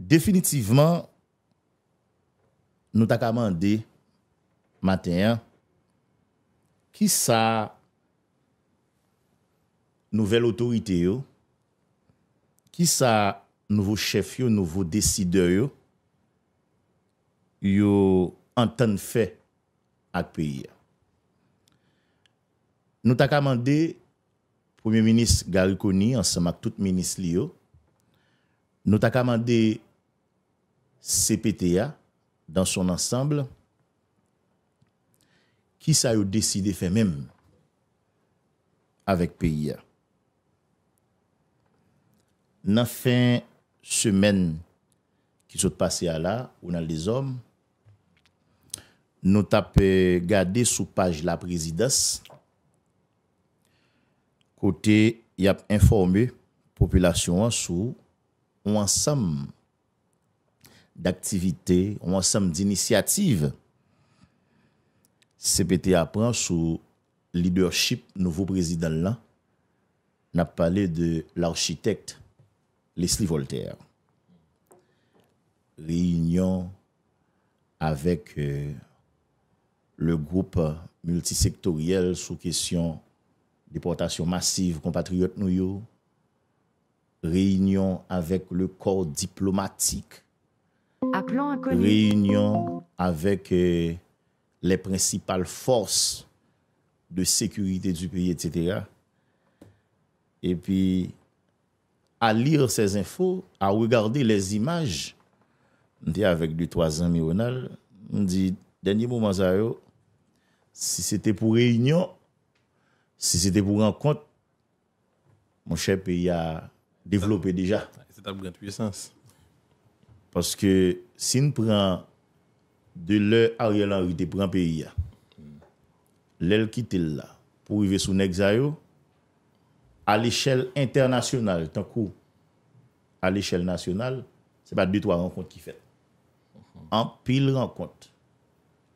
Definitivman, nou tak amande matin, ki sa nouvel otorite yo, ki sa nouvo chef yo, nouvo deside yo, yo anten fe ak peye. Nou tak amande poumye menis Garikoni, ansan mak tout menis li yo, nou tak amande sepete ya dan son ansamble ki sa yo deside fe mèm avèk pi ya. Nan fin semen ki sot pase ya la ou nan le zom nou tap gade sou page la prezidas kote yap informe populasyon an sou ou ansamme d'aktivite, ou ansam d'inisiyative. CPTA pran sou leadership nouvo prezident lan na pale de l'architekt Leslie Voltaire. Reunion avek euh, le group multisektoriel sou kesyon deportasyon masiv kompatriot nou yo. Reunion avek le kor diplomatik Réunion avec euh, les principales forces de sécurité du pays, etc. Et puis, à lire ces infos, à regarder les images, dit avec du trois amis, on dit, dernier moment, si c'était pour réunion, si c'était pour rencontre, mon cher pays a développé déjà. C'est à grande puissance. Paske sin pran de lè arièl anri de pran peyi ya, lè l'kite lè, pou yve sou nèk zayou, a l'échelle internasyonal, tan kou, a l'échelle nasyonal, se pa dwi-twa renkont ki fèl. An pil renkont,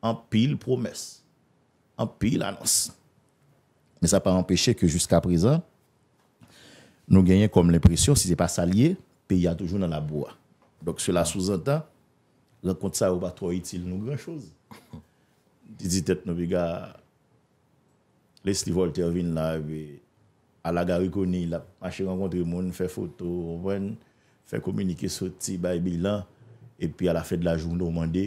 an pil promès, an pil annons. Mè sa pa empèche ke jusqu'a prezant, nou genyen kom l'impresyon, si se pa salye, peyi ya toujou nan la boa. Dok sè la souzantan, lankont sa ou pa tro itil nou gran chouz. Di di tet nou bi ga les li volter vin la, a la ga rekoni la, a che renkontri moun, fe foto, fe komunike sot ti bay bilan, e pi a la fèd la jounou mande,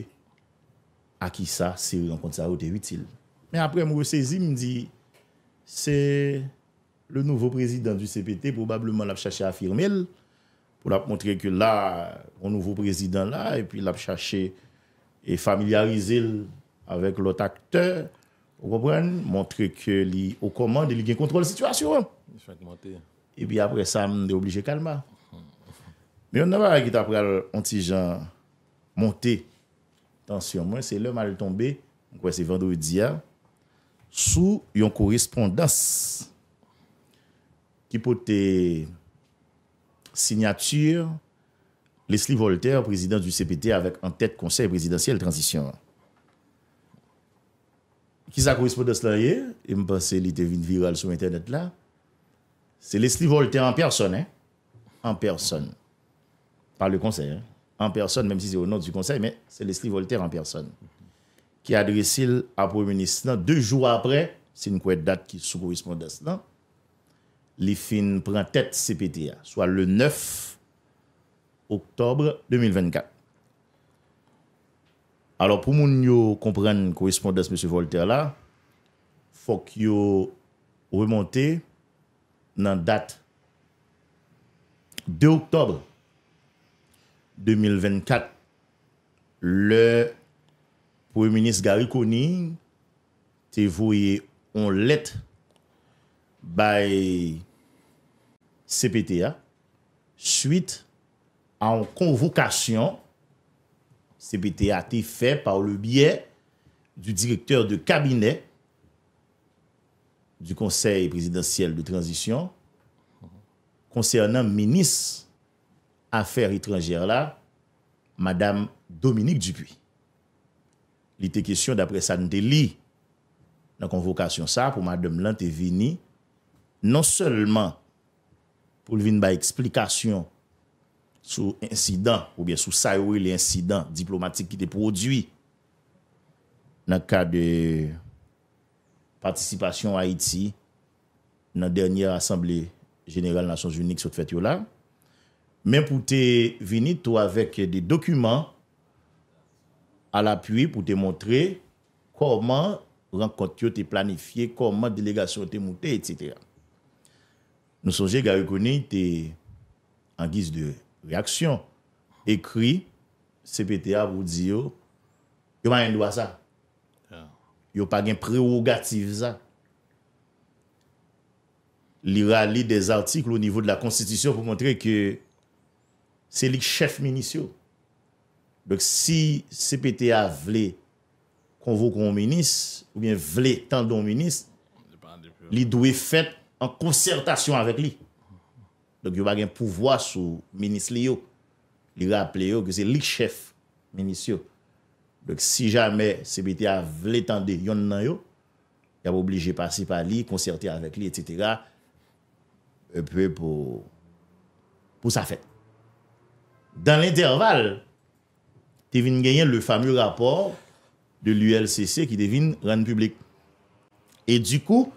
a ki sa se renkont sa ou te itil. Men apre mou resèzi m di, se le nouvo prezident du CPT, probableman ap chache afirmel, Ou la ap montre ke la, ou nouvo prezident la, epi la ap chache, e familiarize, avek lot akte, ou repren, montre ke li, ou komande, li gen kontrol situasyon. E pi apre sa, m de oblije kalma. Mi yon naba akite apre, an ti jan, monte, tansyon mwen, se lè mal tombe, m kwa se vando e diya, sou yon korespondans, ki pote, Signature Leslie Voltaire, prezident du CPT avèk an tèt konsey prezidentiyel transisyon. Ki sa korispo de slan ye, e mpase li devin viral sou internet la, se Leslie Voltaire an personen, an personen, par le konsey, an personen, mèm si se o nou du konsey, se Leslie Voltaire an personen, ki adresil apou menis nan, de jou apre, se yon kouè date ki sou korispo de slan, li fin pran tèt CPTA, swa le 9 oktobre 2024. Alors pou moun yo kompren korespondès M. Voltaire la, fòk yo remonte nan dat 2 oktobre 2024. Le pou e minis Garikouni te vouye on let baye CPTA suite an konvokasyon CPTA te fe par le bie du direktor de kabine du konsey prezidentiel de transition konsernan menis afer itranjer la Madame Dominique Dupuis li te kesyon dapre sa nou te li nan konvokasyon sa pou Madame Lentevini nan seulement pou vin ba eksplikasyon sou insidant ou bien sou sayoui le insidant diplomatik ki te prodwi nan ka de participasyon Haiti nan dernyer Assemblée Générale Nations Unique sou te fet yo la. Men pou te vini tou avèk de dokumen al apuy pou te montre koman renkont yo te planifiye, koman delegasyon te moutè, etcè. Nou sonje gwa yu koni te an giz de reaksyon. Ekri, CPTA vou di yo, yo man yon lwa sa. Yo pa gen preogatif za. Li rali des artikl ou nivou de la konstitusyon pou kontre ke se lik chef minisyon. Bek si CPTA vle konvo kon minis, ou bien vle tan don minis, li dwe fèt An konsertasyon avek li. Dok yo bagen pouvoi sou menis li yo. Li rap li yo. Ge se li chef menis yo. Dok si jame se bete a vle tende yon nan yo. Ya pou oblige pasi pa li. Konserte avek li. Etc. Epe pou sa fè. Dan l'interval. Te vin genyen le fami rapport. De l'ULCC ki te vin ran publik. E du kou.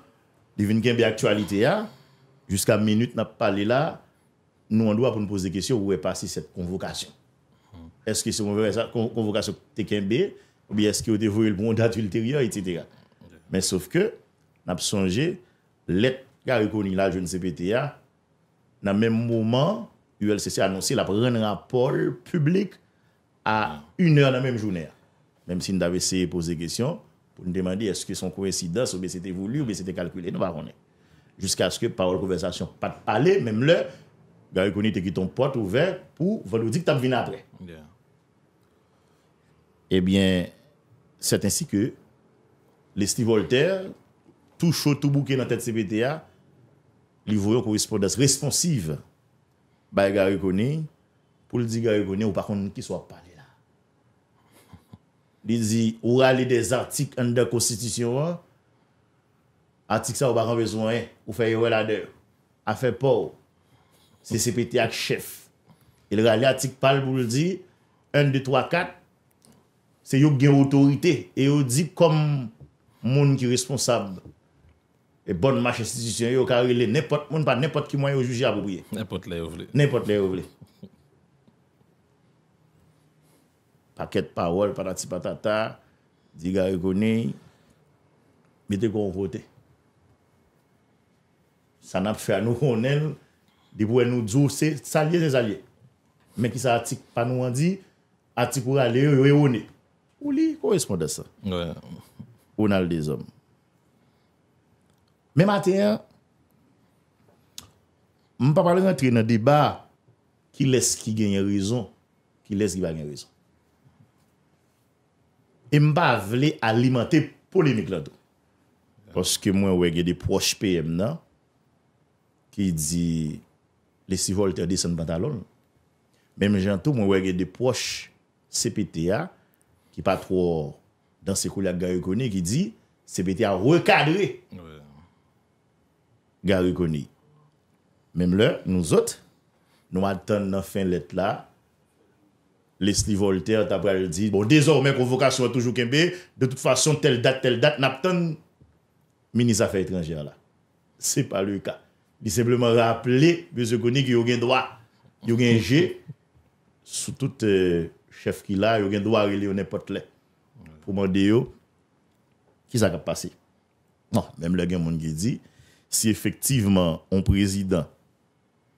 divin genbe aktualite ya, jusqu'a minute nap pale la, nou an do ap pou nou pose de kesyon, ouwe pasi set konvokasyon. Eske se moun vwese konvokasyon te genbe, oubi eske oude vwoye l bondat ulteriyor, et cetera. Men sauf ke, nap sonje, let, gare koni la joun sepe te ya, nan menm mouman, ULCC anonsi, lap ren rapol publik, a uner nan menm jounen ya. Mem si nou dave se pose de kesyon, ou nou demande eske son kouensidas, ou be s'ete voulou, ou be s'ete kalkoule, nou va rounen. Juska eske parol konversasyon pat pale, memle, gary koni te ki ton pot ouve, eh ou va nou di ki ta pvin apre. Ebyen, set ansi ke, lestivolter, tou chotou bouke nan tete CPTA, li vounen kouensidas responsiv bay gary koni, pou li di gary koni ou pa kounen ki sou ap pale. Li di, ou rali des artik under konstitusyon an, artik sa ou bakan bezwen an, ou fè yon reladeur, a fè pou, se se peti ak chef. Il rali artik pal pou li di, 1, 2, 3, 4, se yon gen otorite, e yon di kom moun ki responsab, e bon march konstitusyon yon, kar yon le nepot, moun pa nepot ki moun yon juji apoubye. Nepot le yon vle. Nepot le yon vle. aket pawol, panatipa tata, diga rekonen, mide konvote. San ap fya nou konen, dibwen nou djouse, salye zezalye. Men ki sa atik panou an di, atik ou rale, reone. Oli, kou eskonde sa. Onal de zon. Men maten ya, mwen pa pale zan tre nan deba, ki les ki genye rezon, ki les ki bagye rezon. E mba vle alimante polimik lato. Koske mwen wege de proche PM nan, ki di, lesi volte adesan pantalon. Mem janto mwen wege de proche CPTA, ki patro dansi kou la gare koni, ki di, CPTA rekadre. Gare koni. Mem la, nou zot, nou atan nan fin let la, Leslie Voltaire ta pral di, bon dezor men konvokasyon an toujou kembe, de tout fasyon tel dat, tel dat, nap ton, mini zafay trangia la. Se pa lue ka. Di sepleman rappele, beze koni ki yo gen dwa, yo gen je, sou tout chef ki la, yo gen dwa rele yon epote le. Pouman deyo, ki zaka pase? Mwen, mwen mwen gen moun gen di, si efektiveman, yon prezident,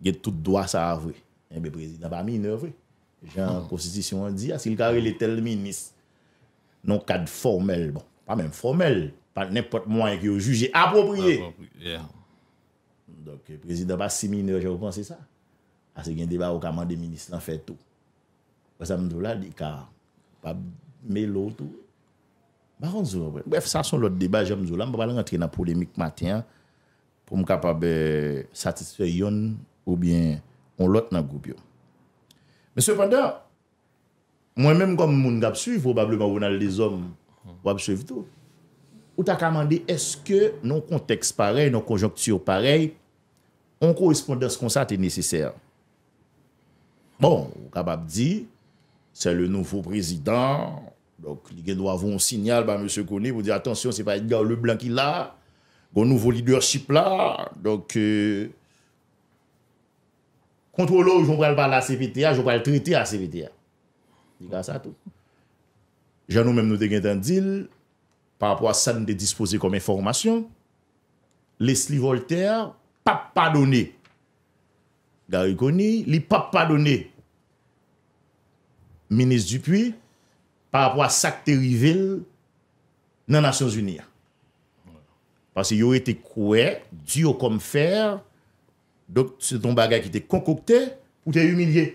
gen tout dwa sa avre, yon be prezident, vami yon avre, Jan, konstitisyon hmm. an di, asil ah, kare le tel minis, non kad formel, bon, pa men formel, pa nepot mwen ki yo juje apropriye. Dok, prezident pa si mine, javou pan, se sa, asil gen deba wakaman de minis, nan fe tou. Basan mdou la, di ka, pa me loutou, baran zou, bre. Bref, sa son lot deba javou zou la, mba balan entri nan polimik matyen, pou mkapa be euh, satisfe yon, ou bien, on lot nan goup yon. Mè sèpande, mwen mèm kom moun gap suiv, vobableman wè nan lè zom mhm. wap suiv tou, ou ta kamande, eske non konteks parey, non konjonktur parey, on koresponde s'kon sa te nesesèr. Bon, wakabab di, sè lè nouvo prezidant, lè gen wavou, on sinyal ba mè sèpande, wou di, atensyon, sè pa yè gè ou lè blan ki lè, gè nouvo lè dèrship lè, donk, Kontrolo, jom pral pral la sepite ya, jom pral trite ya sepite ya. Diga sa tou. Janou menm nou de gen tan dil, pa apwa san de dispose kom informasyon, lesli Voltaire, pap padone. Gar y goni, li pap padone. Menis dupui, pa apwa sakte rivil nan Nasyons Unia. Pase yo ete kwe, di yo kom fer, Dok, se ton bagay ki te konkokte ou te humiliye?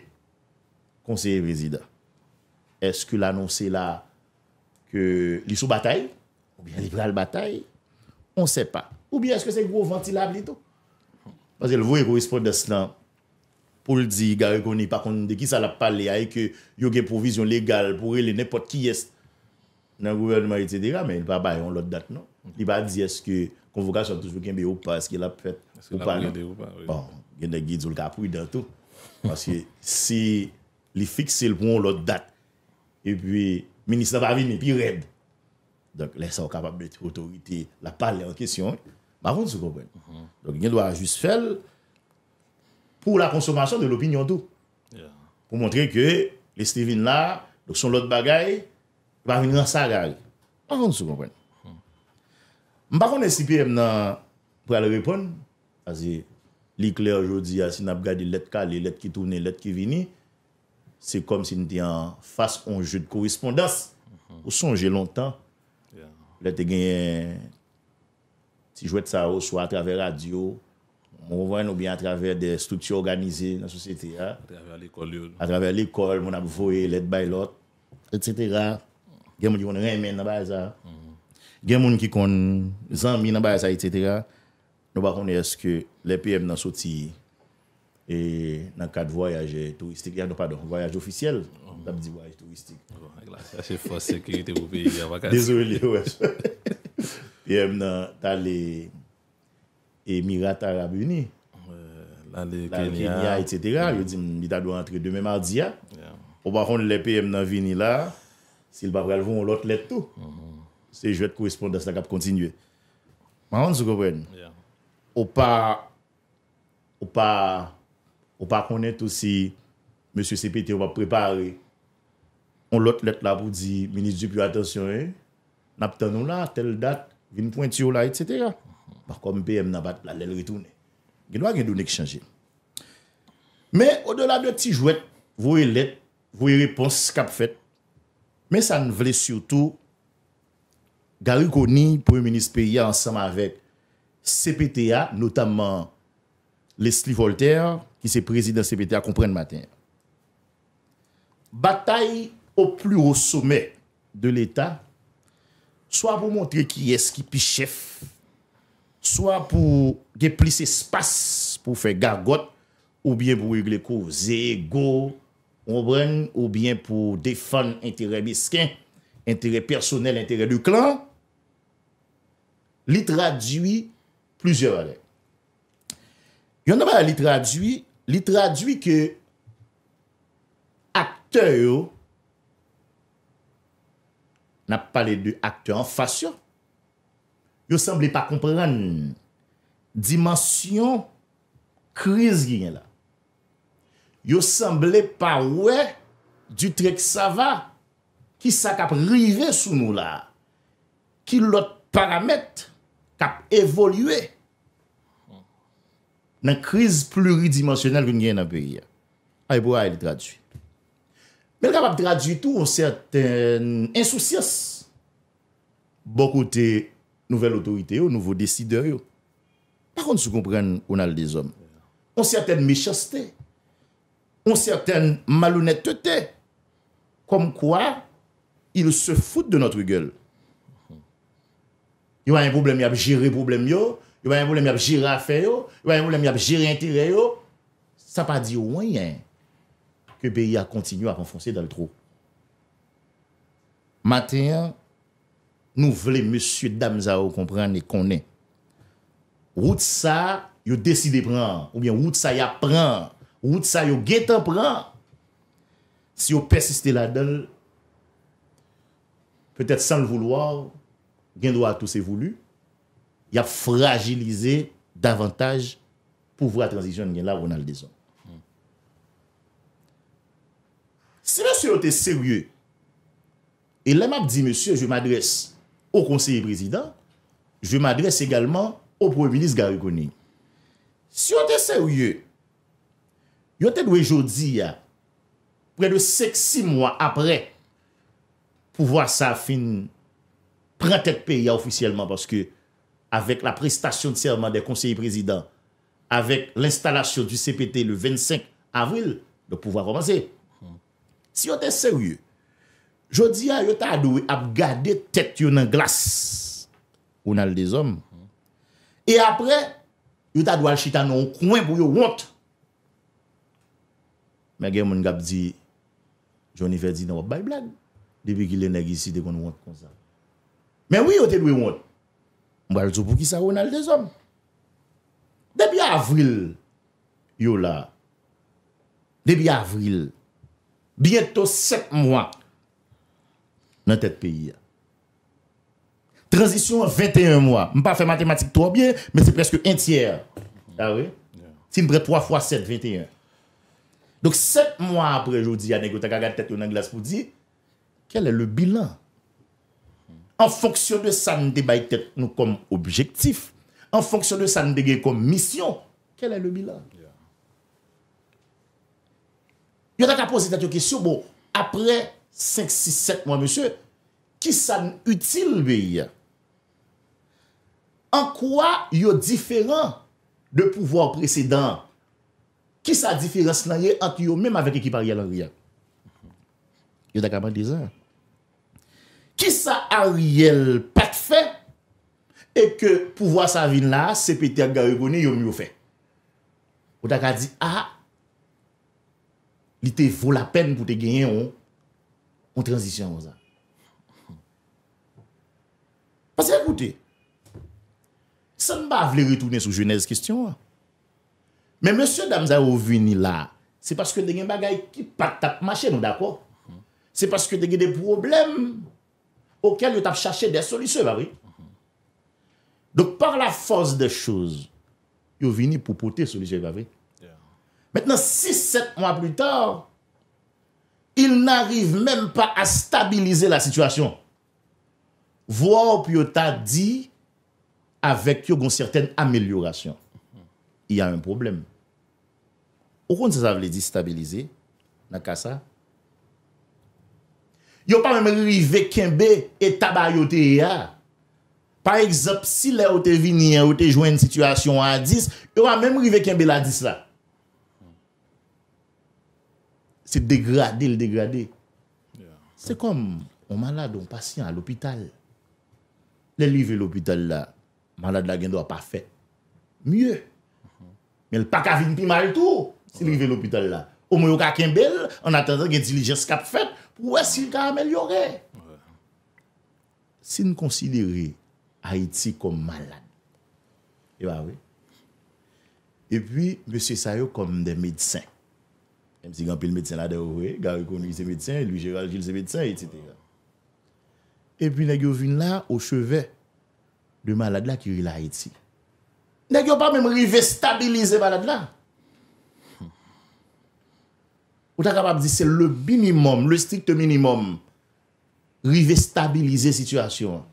Konseye Vezida, eske l'anonsé la ke li sou batay? Ou bien li pral batay? On se pa. Ou bien eske se gro ventilab li to? Pazye, l'vouye kou espon deslan pou l'di gare koni pakon de ki sa la pale haye ke yo gen provizyon legal pou re le nepot ki yes nan gouvernement et cetera, men yon pa bayon lot dat, non? Li pa di eske konvokasyon toujwe genbe ou pa eske la pet Ou pa nan? Bon, gen mm-hmm. de gizou l kapou y da tou. Aske si li fikse l pou yon lot dat, e pi minister va vini, pi red. Donk lè sa w kapab leti otorite la pale an kesyon, ma voun sou kompren. Donk gen dwa a just fel pou la konsomasyon de l opinyon tou. Pou montre ke le Stephen la, l son lot bagay, va vini an sa gag. Ma voun sou kompren. Mpa kon esti pe mnan pou alè repon, Azi, li kler jodi asin ah, ap gadi let kalé, let ki toune, let ki vini, se kom si nite yon fasyon jèd korespondans, mhm. ou sonjè lontan. Let te genye, si jwèd sa ou, so a travè radio, moun vwè nou bi an travè de stouti organizé nan ah. sòsiti. A travè l'ékol yon. A travè l'ékol, moun ap vwoye let baylot, etc. Gen moun di yon renmen nan bayzat, gen moun ki kon zanmi nan bayzat, ah. mhm. etc., Nou ba konye eske le PM nan soti e nan kat voyaje touistik. Yadou pa don, voyaje ofisyel. Mhm. Tab di voyaje touistik. Bon, Ache fos sekirite pou piye yon vakansi. Dizou li, wesh. PM nan tali Emirat Arabi yoni. Lan de Kenya. Etc. Yo di mi da do rentre deme mardi ya. Ou ba konye le PM nan vini la. Sil ba pralvon ou lot let tou. Mhm. Se jwet koresponde dan sa kap kontinye. Ma an sou kopren? Ya. Ou pa, ou pa, ou pa konet osi, M. C.P.T. ou pa prepare, on lot let la pou di, Ministre du Puyo, atensyon e, nap tanou la, tel dat, vin pointi ou la, etc. Bako mpe mnabat la lel ritoun e. Genwa gen do nek chanje. Men, o de la de ti jwet, vou e let, vou e repons kap fet, men sa n vle sio tou, gari koni pou e Ministre Puyo ansam avet CPTA, notamman Leslie Voltaire, ki se prezide en CPTA, kompren maten. Bataille ou pli ou soume de l'Etat, swa pou montre ki eski pi chef, swa pou geplis espas pou fe gargot, ou bien pou y gle kou zé, go, ou bien pou defan intere misken, intere personel, intere du klan, li traduyi Ploujè orèk. Yon nan ba li tradwi, li tradwi ke akte yo nan pale de akte an fasyon. Yo semblé pa kompran dimensyon kriz genye la. Yo semblé pa wè di trek sa va ki sakap rive sou nou la. Ki lot paramèt Kap evolue nan kriz pluridimensionel kwen gen nan periya. Aybo a el tradujit. Mel kap ap tradujit ou an certain insoucias. Boko te nouvel otorite yo, nouvel desider yo. Paron se kompren ou nan al desom. An certain mechaste. An certain malounetete. Kom kwa il se foute de notri gel. yo bayan poublem y ap jiri poublem yo, yo bayan poublem y ap jiri afe yo, yo bayan poublem y ap jiri entire yo, sa pa di ouwen, ke beya kontinu ap enfonsi dal tro. Matean, nou vle monsi Damza ou kompran ne konen. Wout sa, yo deside pran, ou bien wout sa ya pran, wout sa yo getan pran, si yo pesiste la del, petet san l vouloar, gen do a tou se voulou, ya fragilize davantage pou vwa transisyon gen la Ronald Dizon. Se la sè yon te sè rye, e lè map di mè sè, je m'adresse au konseye prezident, je m'adresse également au premier ministre Garigoni. Si yon te sè rye, yon te dwe jodi ya, prè de 6-6 mwa apre, pou vwa sa fin yon Pren tek pe ya ofisyeleman paske avèk la prestasyon de serman de konseyi prezident avèk l'installasyon du CPT le 25 avril de pouwa romansè. Si yo te seryè, jodi ya yo ta adou ap gade tet yo nan glas ou nan le dezom. E apre, yo ta adou al chitan nou kwen pou yo want. Mè gen moun gap di Johnny Verdi nan wop bay blan debi ki le negi si de kon want kon zan. Men wè yo te dwe mwot? Mwa al zo pou ki sa ou nan l de zom. Debi avril, yo la, debi avril, bieto 7 mwa nan tet peyi ya. Transisyon 21 mwa. Mpa fe matematik to wabye, men se preske 1 tiyer. A we? Simpre 3 x 7, 21. Dok 7 mwa apre jodi, anegyo te gagade tet yo nan glas pou di, kel e le bilan? an fonksyon de sa mde bay tèt nou kom objektif, an fonksyon de sa mde gey kom misyon, kelè le bilan? Yo dak aposite at yo kesyon bo, apre 5, 6, 7 mwa monsye, ki sa m util beye? An kwa yo diferan de pouvoar presedan? Ki sa diferans nanye ant yo mèm avèk ekipa riyal an riyal? Yo dak aposite at yo. ki sa a riyel pat fe, e ke pou vwa sa vin la, sepe te a gare goni yon myo fe. Ou tak a di, aha, li te vwa la pen pou te genyen ou, ou transisyon ou zan. Pase akoute, san ba vle retounen sou jenez kistyon, men monsye dam za ou vwini la, se paske de gen bagay ki pat tak machen ou, se paske de gen de probleme, Oukel yot ap chache des solisyev avri Dok par la fos de chouz Yow vini pou pote solisyev avri Mètnen 6-7 mwa plu tò Il n'arrive mèm pa A stabilize la situasyon Vwop yot ap di Avèk yow gon Serten amelyorasyon Y a un problem Ou kon se sa vle di stabilize Na kasa Ou kon se sa vle di stabilize Yo pa mèm rive kenbe et tabayote ya. Par exemple, si lè ou te vini, ou te jwen yon situasyon an dis, yo pa mèm rive kenbe la dis la. Se degradè lè degradè. Se kom, ou malade, ou pasyen a l'hôpital. Lè rive l'hôpital la, malade la gen do a pa fè. Mye. Mhm. Mè l'paka vin pi mal tou, si rive l'hôpital la. Ou mwen yo ka kembel, an atatat gen di li jes kap fet, pou wè si yon ka amelyore. Se yon konsidere Haiti kom malade, e ba wè, e pi, M. Sayo kom de medsen, mwen si yon pil medsen la de wè, gare konou yon se medsen, Louis Gérald Gilles se medsen, e ti te wè. E pi, nè gyo vin la, ou cheve, de malade la ki ri la Haiti. Nè gyo pa mèm rivestabilize malade la. Ou ta kapap di se le minimum, le strict minimum, rive stabilize situasyon.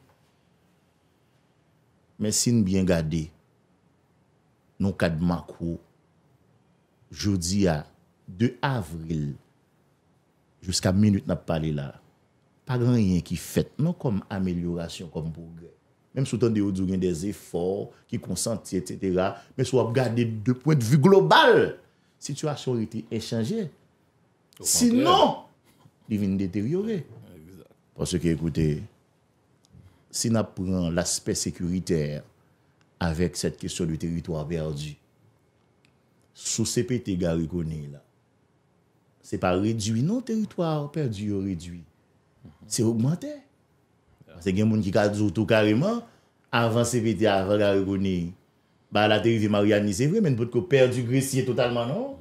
Men sin bien gade, nou kadman kou, jodi a, de avril, jiska minute na pale la, pa gran yon ki fet, nou kom ameliorasyon kom bourguen. Men sou ton de ou dounen de zéfor, ki konsantye, etc. Men sou ap gade de pointe vu global. Sityasyon rete e chanje. Sinon, li vin deteryore. Pwase ki, ekoute, si na pran l'aspect sekuriter avèk set kèsyon li teritoir perdi, sou CPT ga rekonè la, se pa redwi, nan teritoir perdi yo redwi, se oumante. Se gen moun ki kadzoutou kareman, avan CPT, avan ga rekonè, ba la teri vi mariani, se vwè men pwote ko perdi gresye totalman, non?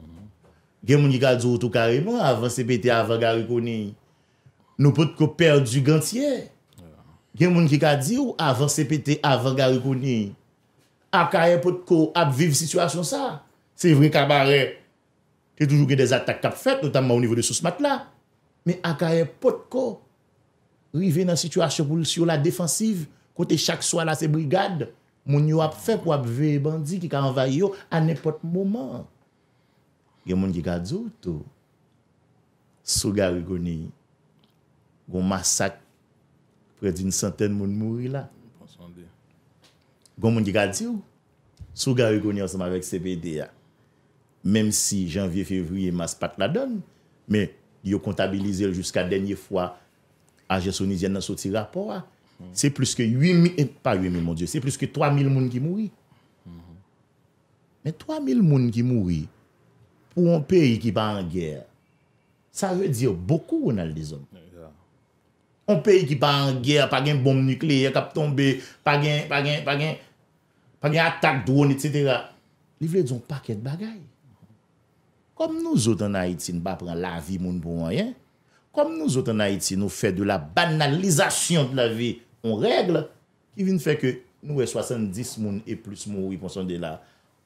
Gen moun ki ka di ou tou kareman bon, avan CPT, avan Garikouni. Nou pot ko per du gantye. Gen moun ki ka di ou avan CPT, avan Garikouni. Aka e pot ko apviv situasyon sa. Se vre kabare, te toujou ge dez atak kap fet, notamman ou nivou de sos mat la. Me aka e pot ko rive nan situasyon pou lsyon la defansiv, kote chak swala se brigade, moun yo apfep wap ve bandi ki ka anvay yo anepot mouman. gen moun giga djou tou, sou gari goni, goun masak prez un santen moun mouri la. Gon moun giga djou, sou gari goni ansama vek CBD ya. Mem si janvye fevriye mas pat la don, me yo kontabilize l jiska denye fwa a jesouni djen nan soti rapor ya. Se plus ke 8000, pa 8000 moun djou, se plus ke 3000 moun gimi mouri. Mhm. Me 3000 moun gimi mouri, Ou an peyi ki pa an gyer, sa ve diyo bokou nan le zon. An peyi ki pa an gyer, pa gen bom nukle, ya kap tombe, pa gen, pa gen, pa gen, pa gen atak drone, etc. Li vle diyon paket bagay. Kom nou zot an ha iti, nou pa pran la vi moun pou mwen yen. Kom nou zot an ha iti, nou fe de la banalizasyon te la vi, on regle, ki vin fe ke nou e 70 moun e plus moun,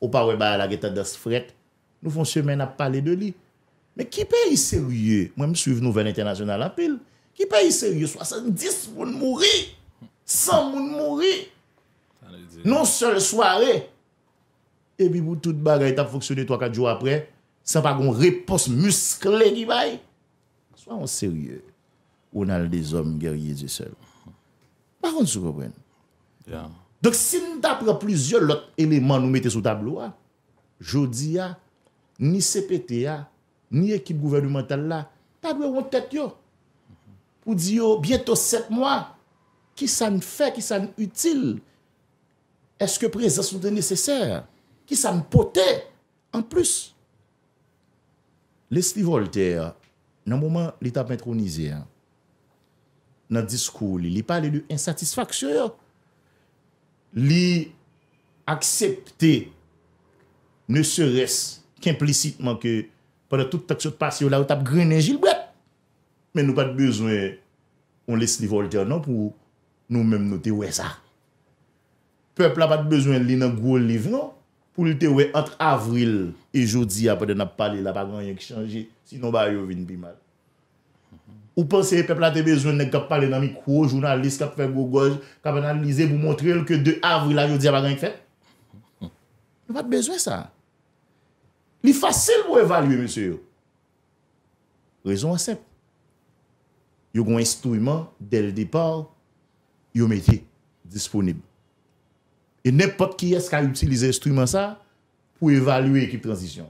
ou pa we ba la geta das fret, Nou fon semen ap pale de li. Me ki pe yi serye, mwen msuyv nouven international apil, ki pe yi serye, 70 moun mouri, 100 moun mouri, nou sel soare, e bi boutout bagay tap foksyone 3-4 jou apre, se pa goun repos muskle di bay, sou an serye, ou nan l de zom gerye di sel. Paron sou repren. Dok si nou tapre plizye l ot eleman nou mete sou tablo a, jodi a, Ni CPTA, ni ekip gouvernemental la, pa gwe won tet yo. Ou di yo, bieto 7 mwa, ki sa n'fè, ki sa n'util, eske prezant soute nesesèr, ki sa n'pote, en plus. Lesli Voltaire, nan mouman li tap metronize, nan diskou li, li pale li insatisfaksyo yo, li aksepte, ne seres aksepte, K'implicitman ke pwede tout tak sot pas yo la ou tap grenenji lbwep. Men nou pat bezwen on lese li volte anon pou nou menm nou tewe sa. Pepl apat bezwen li nan gwo liv non pou li tewe antre avril e jodi apwede nap pale la bagan yon ki chanje. Sinon ba yon vin pi mal. Ou pense pepl apat bezwen nek kap pale nan mikouj ou nan lis kap fe gogoj kap nan lise pou montre lke de avril a yon diya bagan yon ki fe. Nou pat bezwen sa an. Ni fasil pou evalue, monsye yo. Rezon ansep. Yo gwen istouyman, del depor, yo metye disponib. E nepot ki eska utilize istouyman sa pou evalue ekip transisyon.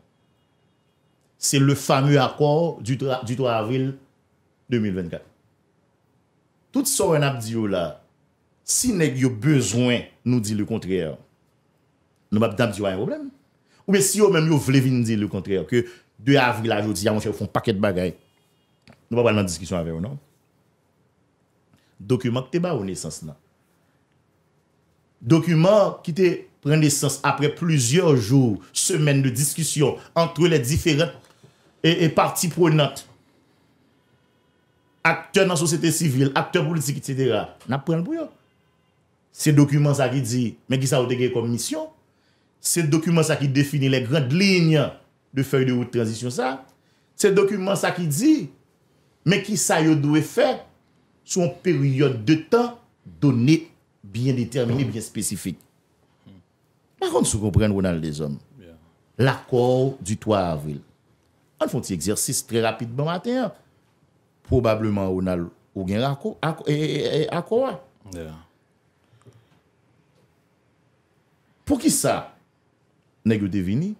Se le fame akor du 3 avril 2024. Tout son en ap diyo la, si neg yo bezwen nou di le kontriyer, nou map d'ap diyo a yon probleme. Ou mè si yo mèm yo vlevin di lè kontrè, ke 2 avril a joti, yaman fè ou fon pakèd bagay, nou pa wè nan diskisyon avè ou nan. Dokumant ki te ba ou nesans nan. Dokumant ki te pren nesans apre plouzyor jou, semen de diskisyon, antre le diferent, e parti pronat, akteur nan sosete sivil, akteur politik, etc. Nap pren l pou yo. Se dokumant sa ki di, mè ki sa ou degè komisyon, Se dokumen sa ki defini le grand linye de fèy de ou de tranzisyon sa, se dokumen sa ki di, men ki sa yo dwe fè son periyon de tan donè bien déterminé, bien spesifik. Mè kon sou kompren Ronald Deshommes. La kor du 3 avril. An foun ti egzersis trè rapid ban matè. Probableman Ronald ou gen la kor. Pou ki sa negwite vini,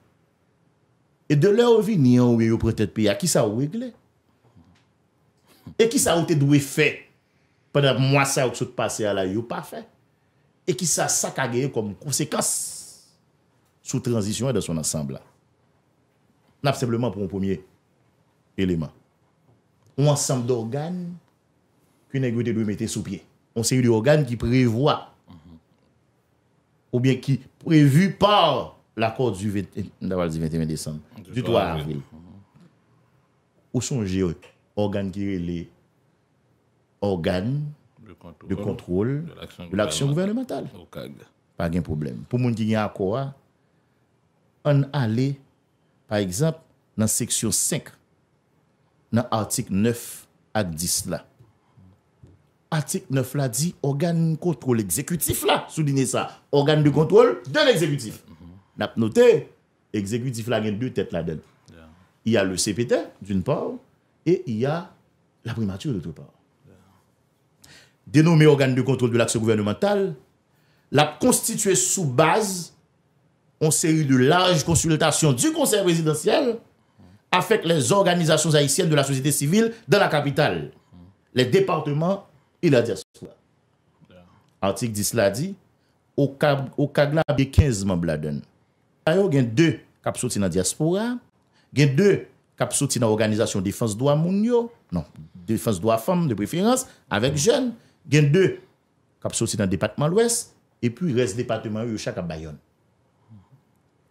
e de lè ou vini, an wè e yo prete de pi, a ki sa ou wè gle, e ki sa ou te dwe fè, pèdèp mwasa ou kso te pase, a la yo pa fè, e ki sa sakageyè kom konsekans, sou transisyonè dan son ansambla. Naf sepleman pou mwen pwemye, eleman, ou ansambl organ, ki negwite dwe mette sou pi, ou se yu di organ ki prevwa, ou bien ki prevu par, l'akord du 21 décembre, du 3 avril, ou son jè ou, organe ki yè lè, organe, de kontrol, de l'aksyon gouvernemental, pa gen problem. Pou moun ki gen akora, an alè, pa ekzap, nan seksyon 5, nan artik 9, at 10 la. Artik 9 la di, organe kontrol ekzekutif la, sou dinè sa, organe de kontrol, de l'ekzekutif. Nap note, exekutif la gen de Tetladen. Ya le CPT, d'une part, e ya la primature de tout part. Denome organe de kontrol de l'akse gouvernemental, la konstituye soubaz, on se yu de laj konsultasyon du konser residenciel, afek les organizasyons haisyen de la sosite sivil dan la kapital, le departement, il a di asoswa. Antik disla di, okagla biye kenzman bladen. Ayo gen de kap soti nan diaspora, gen de kap soti nan organizasyon defans doa moun yo, non, defans doa fom de preferans, avek jen, gen de kap soti nan departement lwes, epi res departement yo chak ap bayon.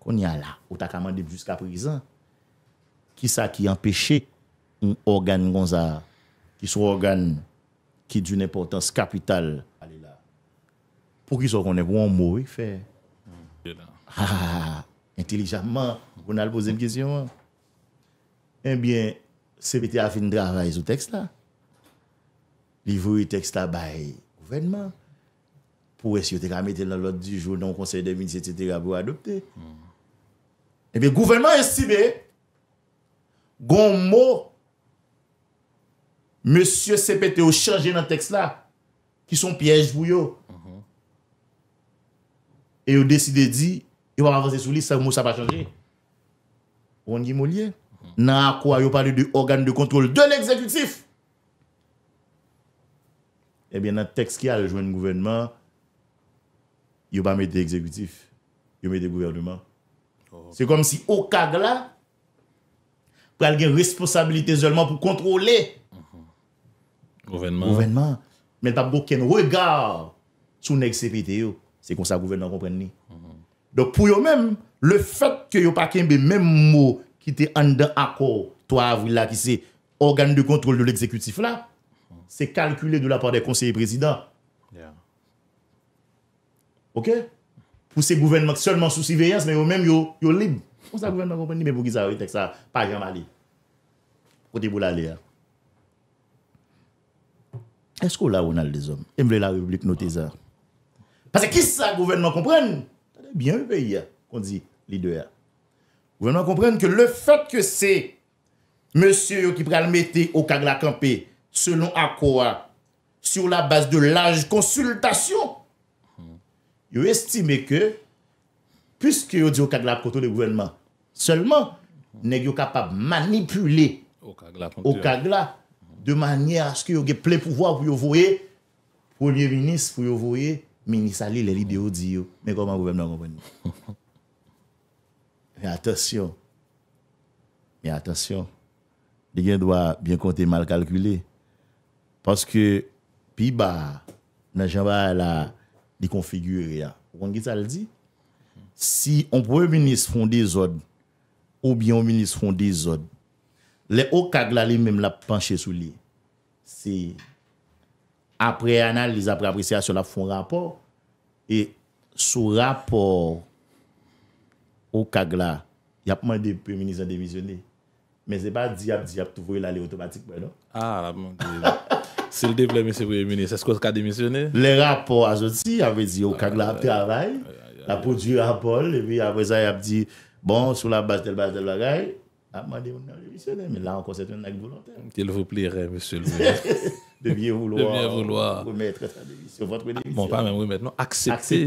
Kon ya la, ou ta kamande m yuska prizan, ki sa ki empeshe yon organ yon zan, ki sou organ ki d'youn importans kapital. Pou ki sa konen yon mou yon fè? Ha ha ha, intelijatman, kon al pose m kesyon an. Ebyen, sepe te eh a fin dra ray sou tekst la. Li vou yi tekst la bay gouvernement. Pou es yo te ka mette nan lot di jounan konsey de minis eti te ka pou adopte. Ebyen, gouvernement estime goun mou monsye sepe te ou chanje nan tekst la ki son pièj vou yo. E yo deside di yo pa avanse sou lis, sa mou sa pa chanje. Ou an gi mou liye. Nan akwa yo pale de organ de kontrol de l'exekutif. Ebyen eh nan teks ki al, jo en gouvenman, yo pa mète exekutif. Yo mète gouvernman. Oh. Se kom si okag la, pral gen responsabilite zolman pou kontrole. Gouvenman. Mète ap gò ken wè gà sou nèk sepite yo. Se kon sa gouvenman komprenne ni. Donk pou yo menm, le fèk ke yo pa kenbe menm mou ki te andan akou, to avri la ki se organ de kontrol de l'exekutif la, se kalkule de la par de konseye prezident. Ok? Pou se gouvenman, seman souci veyans, men yo menm, yo lib. Pou sa gouvenman kompren, ni menm pou ki sa witek sa, pa yon mali. Kote bou la li ya. Esko la ou nan le zom? Emle la revolik nou teza. Pase ki sa gouvenman komprenn? bien le pays, qu'on dit, leader. Vous venez comprendre que le fait que c'est monsieur qui le mettre au Kagla Campé, selon quoi, sur la base de l'âge consultation, il mm. que, puisque vous dit au cas de la côté du gouvernement, seulement, vous êtes capable de manipuler au Kagla de manière à ce qu'il vous ait plein pouvoir pour vous le Premier ministre, pour vous voyez, ministre les vidéos dit mais comment le gouvernement comprend Mais attention. Mais attention. Les gens doivent bien compter mal calculer parce que puis bas dans jamba là il configuré hein. Vous comprenez ça le dit Si on premier ministre font des ordres ou bien un ministre font des ordres les hauts cadres là même la pencher sur lui c'est apre analize, apre apresyasyon la fon rapor, e sou rapor ou kag la, yapman de preminis an demisyone, men se ba di ap di ap toufoy la le otomatik, bay non? Ah, apman di. Se le deplemise preminis, eskos ka demisyone? Le rapor a zoti, apve di ou kag la ap te avay, apve di apol, apve zay ap di, bon, sou la bas del bas del avay, Amade ou nan jemisyonè, mè la an kon sè tou nan ak volantèm. Kèl vop lirè, mè sè louè. Debyè vouloè. Votre jemisyonè. Mwen pan mè mwen mèt nou, akseptè.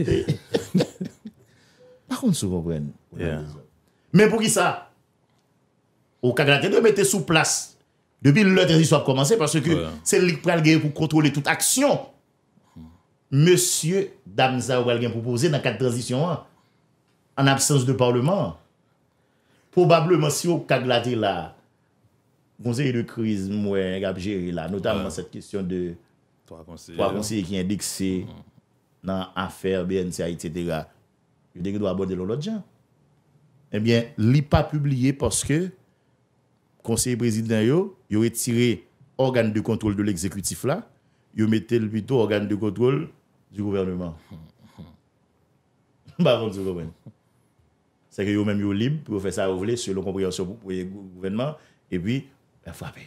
Paroun sou konpwen. Mè pou ki sa, ou kag la tèdè, mè tè sou plas. Depi lè, trèzis wap komanse, parce kè sè l'ik pral gè pou kontrole tout aksyon. Mèsyè, dam Nizawal gen pou pose nan kat trèzisyon wap, an absens de parleman, Probablement si yo kaglati la konseye de kriz mwen gap jeri la, notanman set kisyon de 3 konseye ki indikse nan afer BNC, etc. Yo deke do a bote lolo djan. Ebyen, li pa publie paske konseye brezid dan yo yo retire organ de kontrol de l'exekutif la, yo mette lwito organ de kontrol du kouvernement. Ba mm. moun sou kouvene. Sè ki yo menm yo libe, pou pou fè sa ou vle, sè yo lò kompréansyon pou ye gouvernement, e pi, fè fwapè.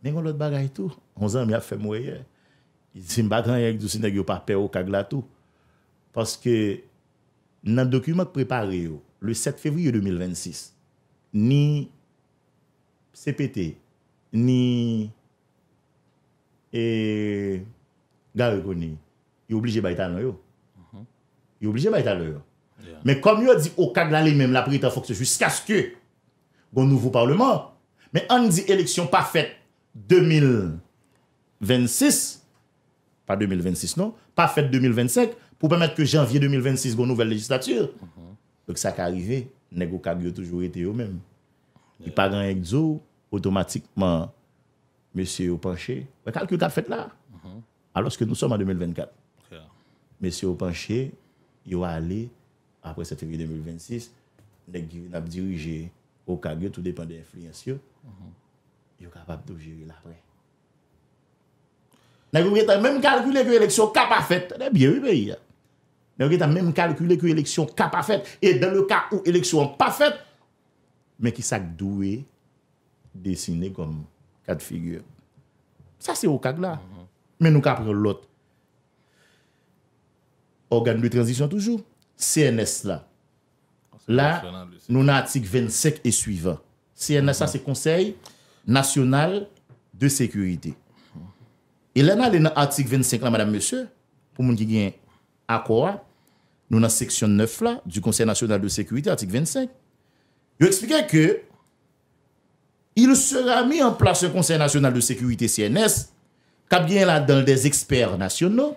Mè kon lòt bagay tou, on zan mi a fè mwè ye, si mbakran yèk dousinèk yo parpe ou kagla tou, paske nan dokumat preparè yo, le 7 fevri yo 2026, ni CPT, ni e gare koni, yo oblije bay tan yo, yo oblije bay tan yo, Men kom yo di o kag lale menm la prit an fokse Juskaske Gon nouvou parleman Men an di eleksyon pa fèt 2026 Pa 2026 non Pa fèt 2025 pou pèmèt ke janvye 2026 Gon nouvel legislatür Fèk sa k'arive nek o kag yo toujou ete mm-hmm. yo menm Yipagan ek dzo Otomatikman Mèsyè yo panché Fèk al ki yo kap fèt la Aloske nou som an 2024 Mèsyè yo panché yo ale apre septembre 2026, negi yon ap dirije okage tout depan mhm. de influencio, yon kapap do jiri la pre. Negi yon getan menm kalkule ki yon eleksyon kapafet, negi yon getan menm kalkule ki yon eleksyon kapafet, et den le ka ou eleksyon pafet, men ki sak dwe desine kom kat figure. Sa se okage la. Men nou kapre lot. Organe de transition toujou. CNS la. La, nou nan atik 25 e suivant. CNS la, mhm. se konsey nasyonal de sekurite. E lè nan atik 25 la, madame monsieur, pou moun ki gen akora, nou nan seksyon 9 la, du konsey nasyonal de sekurite, atik 25, yo explika ke il sera mi en plas se konsey nasyonal de sekurite CNS kab gen la dan des eksper nasyonal,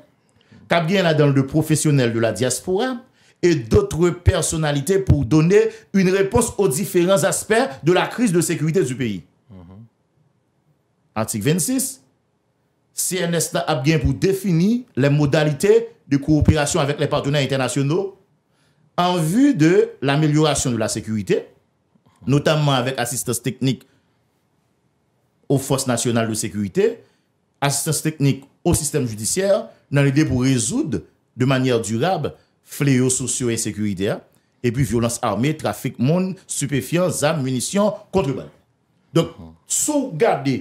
kab gen la dan de profesyonel de la diaspora, et d'autres personnalités pour donner une réponse aux différents aspects de la crise de sécurité du pays. Mhm. Article 26, CNS a bien pour définir les modalités de coopération avec les partenaires internationaux en vue de l'amélioration de la sécurité, notamment avec assistance technique aux forces nationales de sécurité, assistance technique au système judiciaire, dans l'idée pour résoudre de manière durable flèyo sosyo-insekuri der, epi violans arme, trafik moun, superfyan, zan, munisyon, kontriban. Donk, sou gade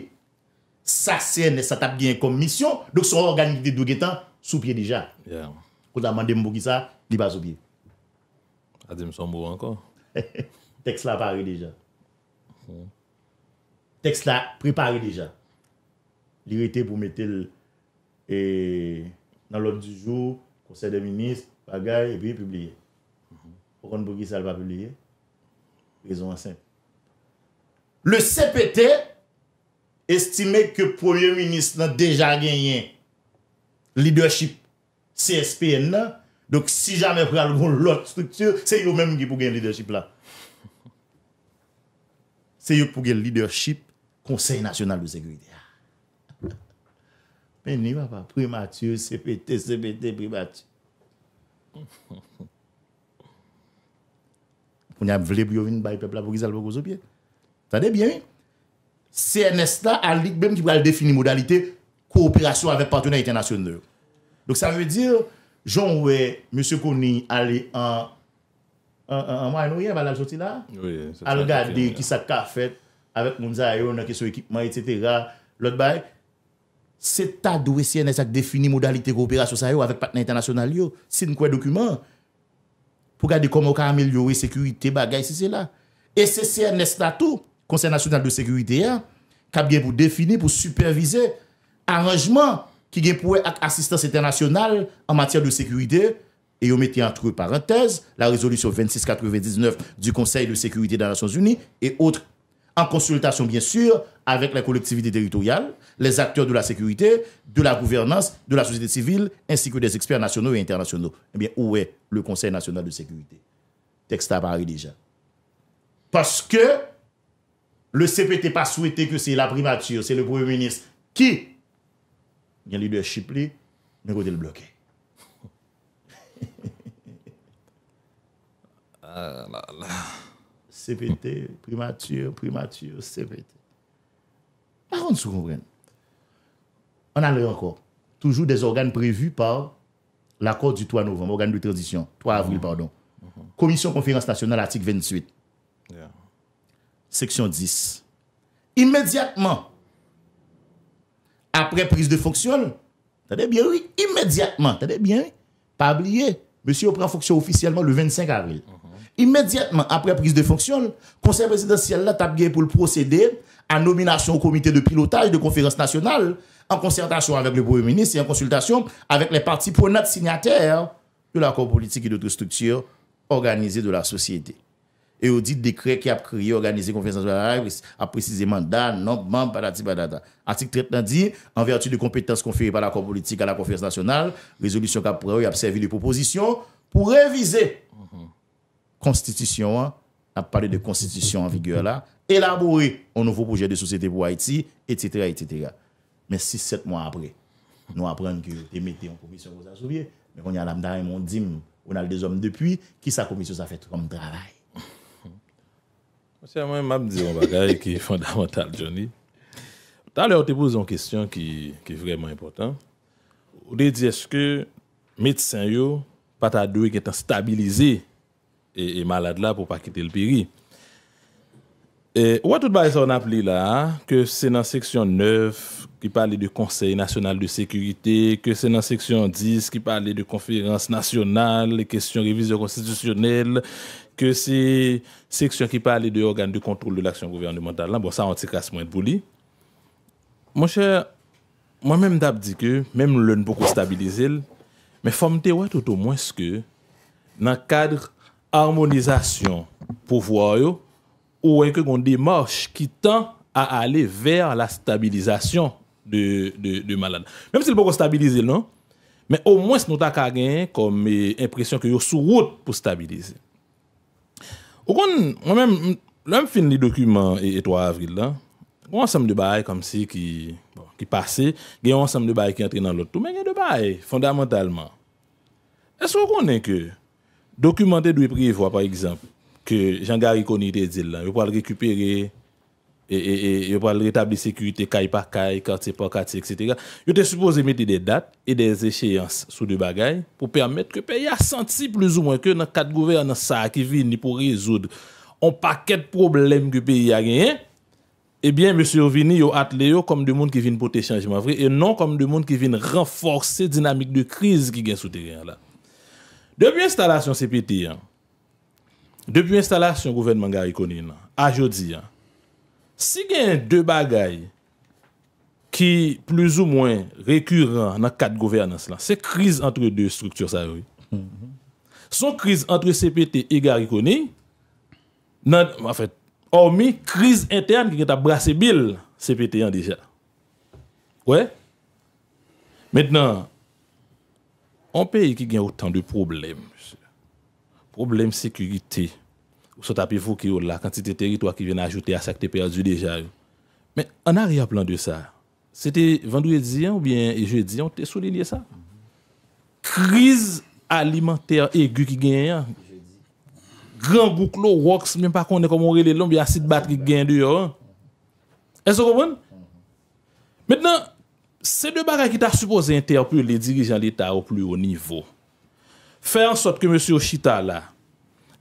sa sè nè sa tap gen kom mission, donk sou organik di dwe getan sou pye dijan. Kouzaman dembo ki sa, li ba sou pye. Adem son mou ankon. Tek s'la pare dijan. Tek s'la prepare dijan. Li rete pou metel nan lot di jou, konsey de minis, A gaye, biye publiye. Okon pou ki sal pa publiye. Rezon ansemp. Le CPT estime ke premier ministre nan deja genyen leadership CSPN nan. Dok si jame pralvon lot struktur, se yo menm ki pou gen leadership la. Se yo pou gen leadership konsey national de sécurité. Men ni wap apri mati CPT, CPT, pri mati. Mwen ap vle pou yo vin bay pepla pou gizal voko zo pye Tade bien CNS la alik bem ki pou al defini modalite Koopirasyon avet partenay internasyon lè Donk sa mwen dir Joun wè, Monsi Kouni Ali an An mwa yon yon valal soti la Al gade ki sa ka fet Avèk moun zayon akè sou ekipman Etc lòt bay Mwen ap vle Se ta dou e CNS ak defini modalite koopera sou sa yo avèk patnen internasyonal yo, sin kwen dokumen pou gade komo ka amelyo we sekurite bagay se se la. E se CNS la tou, konsey nasyonal de sekurite ya, kap gen pou defini pou supervize aranjman ki gen pou e ak asistans internasyonal an matyar de sekurite, e yo meti an tro parantez, la rezolusyon 26-99 du konsey de sekurite dan Rasyons Uni, e otre ekonomi. en consultation bien sûr avec les collectivités territoriales, les acteurs de la sécurité, de la gouvernance, de la société civile, ainsi que des experts nationaux et internationaux. Eh bien, où est le Conseil national de sécurité Texte à Paris, déjà. Parce que le CPT n'a pas souhaité que c'est la primature, c'est le Premier ministre qui, il a le leadership, lui, mais côté le bloquer. ah là là. CPT, primatür, primatür, CPT... Par an sou kompren. An alè ankor. Toujou des organe prevu par l'akor du 3 novem. Organe de tradisyon. 3 avril, mhm. pardon. Komisyon Konferans Nationale, atik 28. Seksyon 10. Immedyatman. Apre prise de fonksyon. Tade bien, oui. Immedyatman. Tade bien, oui. Pa abliye. Monsi ou pran fonksyon ofisyelman le 25 avril. Monsi ou pran fonksyon. immédiatement après prise de fonction, le conseil présidentiel a bien pour le procéder à nomination au comité de pilotage de conférence nationale en concertation avec le Premier ministre et en consultation avec les partis prenantes signataires de l'accord politique et d'autres structures organisées de la société. Et au dit décret qui a créé, organisé conférence nationale, a précisé mandat, nom, membre, patati, patata. Article 30 dit, en vertu des compétences conférées par l'accord politique à la conférence nationale, résolution qui a pris, a servi de proposition pour réviser mm-hmm. konstitisyon an, ap pale de konstitisyon an vigeur la, elaboure an nouvo proje de sosete pou Haiti, et cetera, et cetera. Men 6-7 moun apre, nou aprenn ki te mette yon komisyon pou sa soubye, men kon yon alam da yon moun dim, ou nan l de zom depuy, ki sa komisyon sa fet koum travay. Monsi, a mwen map di yon bagay ki fondamental, Johnny. Tan le, ou te pouz yon kestyon ki vremen important, ou de di eske metisyen yo pata doye ki tan stabilizey et, malade là pour pas quitter le pays. Et ou tout on a appelé là que c'est dans section 9 qui parlait du Conseil national de sécurité, que c'est dans section 10 qui parlait de conférence nationale, questions révision constitutionnelle, que c'est section qui parlait de organes de contrôle de l'action gouvernementale. Là, bon ça on t'y casse moins de bouli. Mon cher, moi-même d'ab dit que même le beaucoup stabilisé, mais faut me ouais tout au moins ce que dans le cadre harmonizasyon pou vwa yo ou enke kon demarche ki tan a ale ver la stabilizasyon de malade. Mem non? eh, si l pou kon stabilize l non, men ou mwen se nou tak a gen kon me impresyon ki yo sou wot pou stabilize. Ou kon, l an fin li dokumen e 3 avril dan, kon ansem de baye kom si ki pase, gen ansem de baye ki entre nan loto, men gen de baye fondamentalman. Es wakon enke Documenté de prévoir, par exemple, que Jean-Gary Koni des dit là, il va récupérer et il va rétablir sécurité caille par caille, quartier par quartier, etc. Il était supposé mettre des dates et des échéances sous des bagailles pour permettre que le pays a senti plus ou moins que dans quatre gouvernements qui viennent pour résoudre un paquet de problèmes que le pays a gagné. Eh bien, monsieur Vini, yo comme des monde qui viennent porter changement vrai et non comme des monde qui viennent renforcer dynamique de crise qui gagne sous terrain là. Depuis l'installation CPT, hein, depuis l'installation gouvernement Gary hein, à Jodi, hein, si il y a deux bagailles qui plus ou moins récurrents dans quatre gouvernance, c'est crise entre deux structures. Ça, oui. Mm-hmm. Son crise entre CPT et Gary en fait, hormis crise interne qui est à brasser CPT déjà. Ouais. Maintenant, un pays qui gagne autant de problèmes, problèmes de sécurité, Vous sont vous qui ont la quantité de territoire qui vient ajouter à ce que tu perdu déjà. Mais en arrière-plan de ça, c'était vendredi hein, ou bien jeudi, on te souligné ça. Crise alimentaire aiguë qui gagne. Hein. Grand boucle, Rox, même pas qu'on est comme on est les il y a batterie qui gagne dehors. Hein. Est-ce que vous comprenez? Maintenant, Se de bagay ki ta suppose interpel le dirijan l'Etat ou pli ou nivou, fè an sot ke M. Oshita la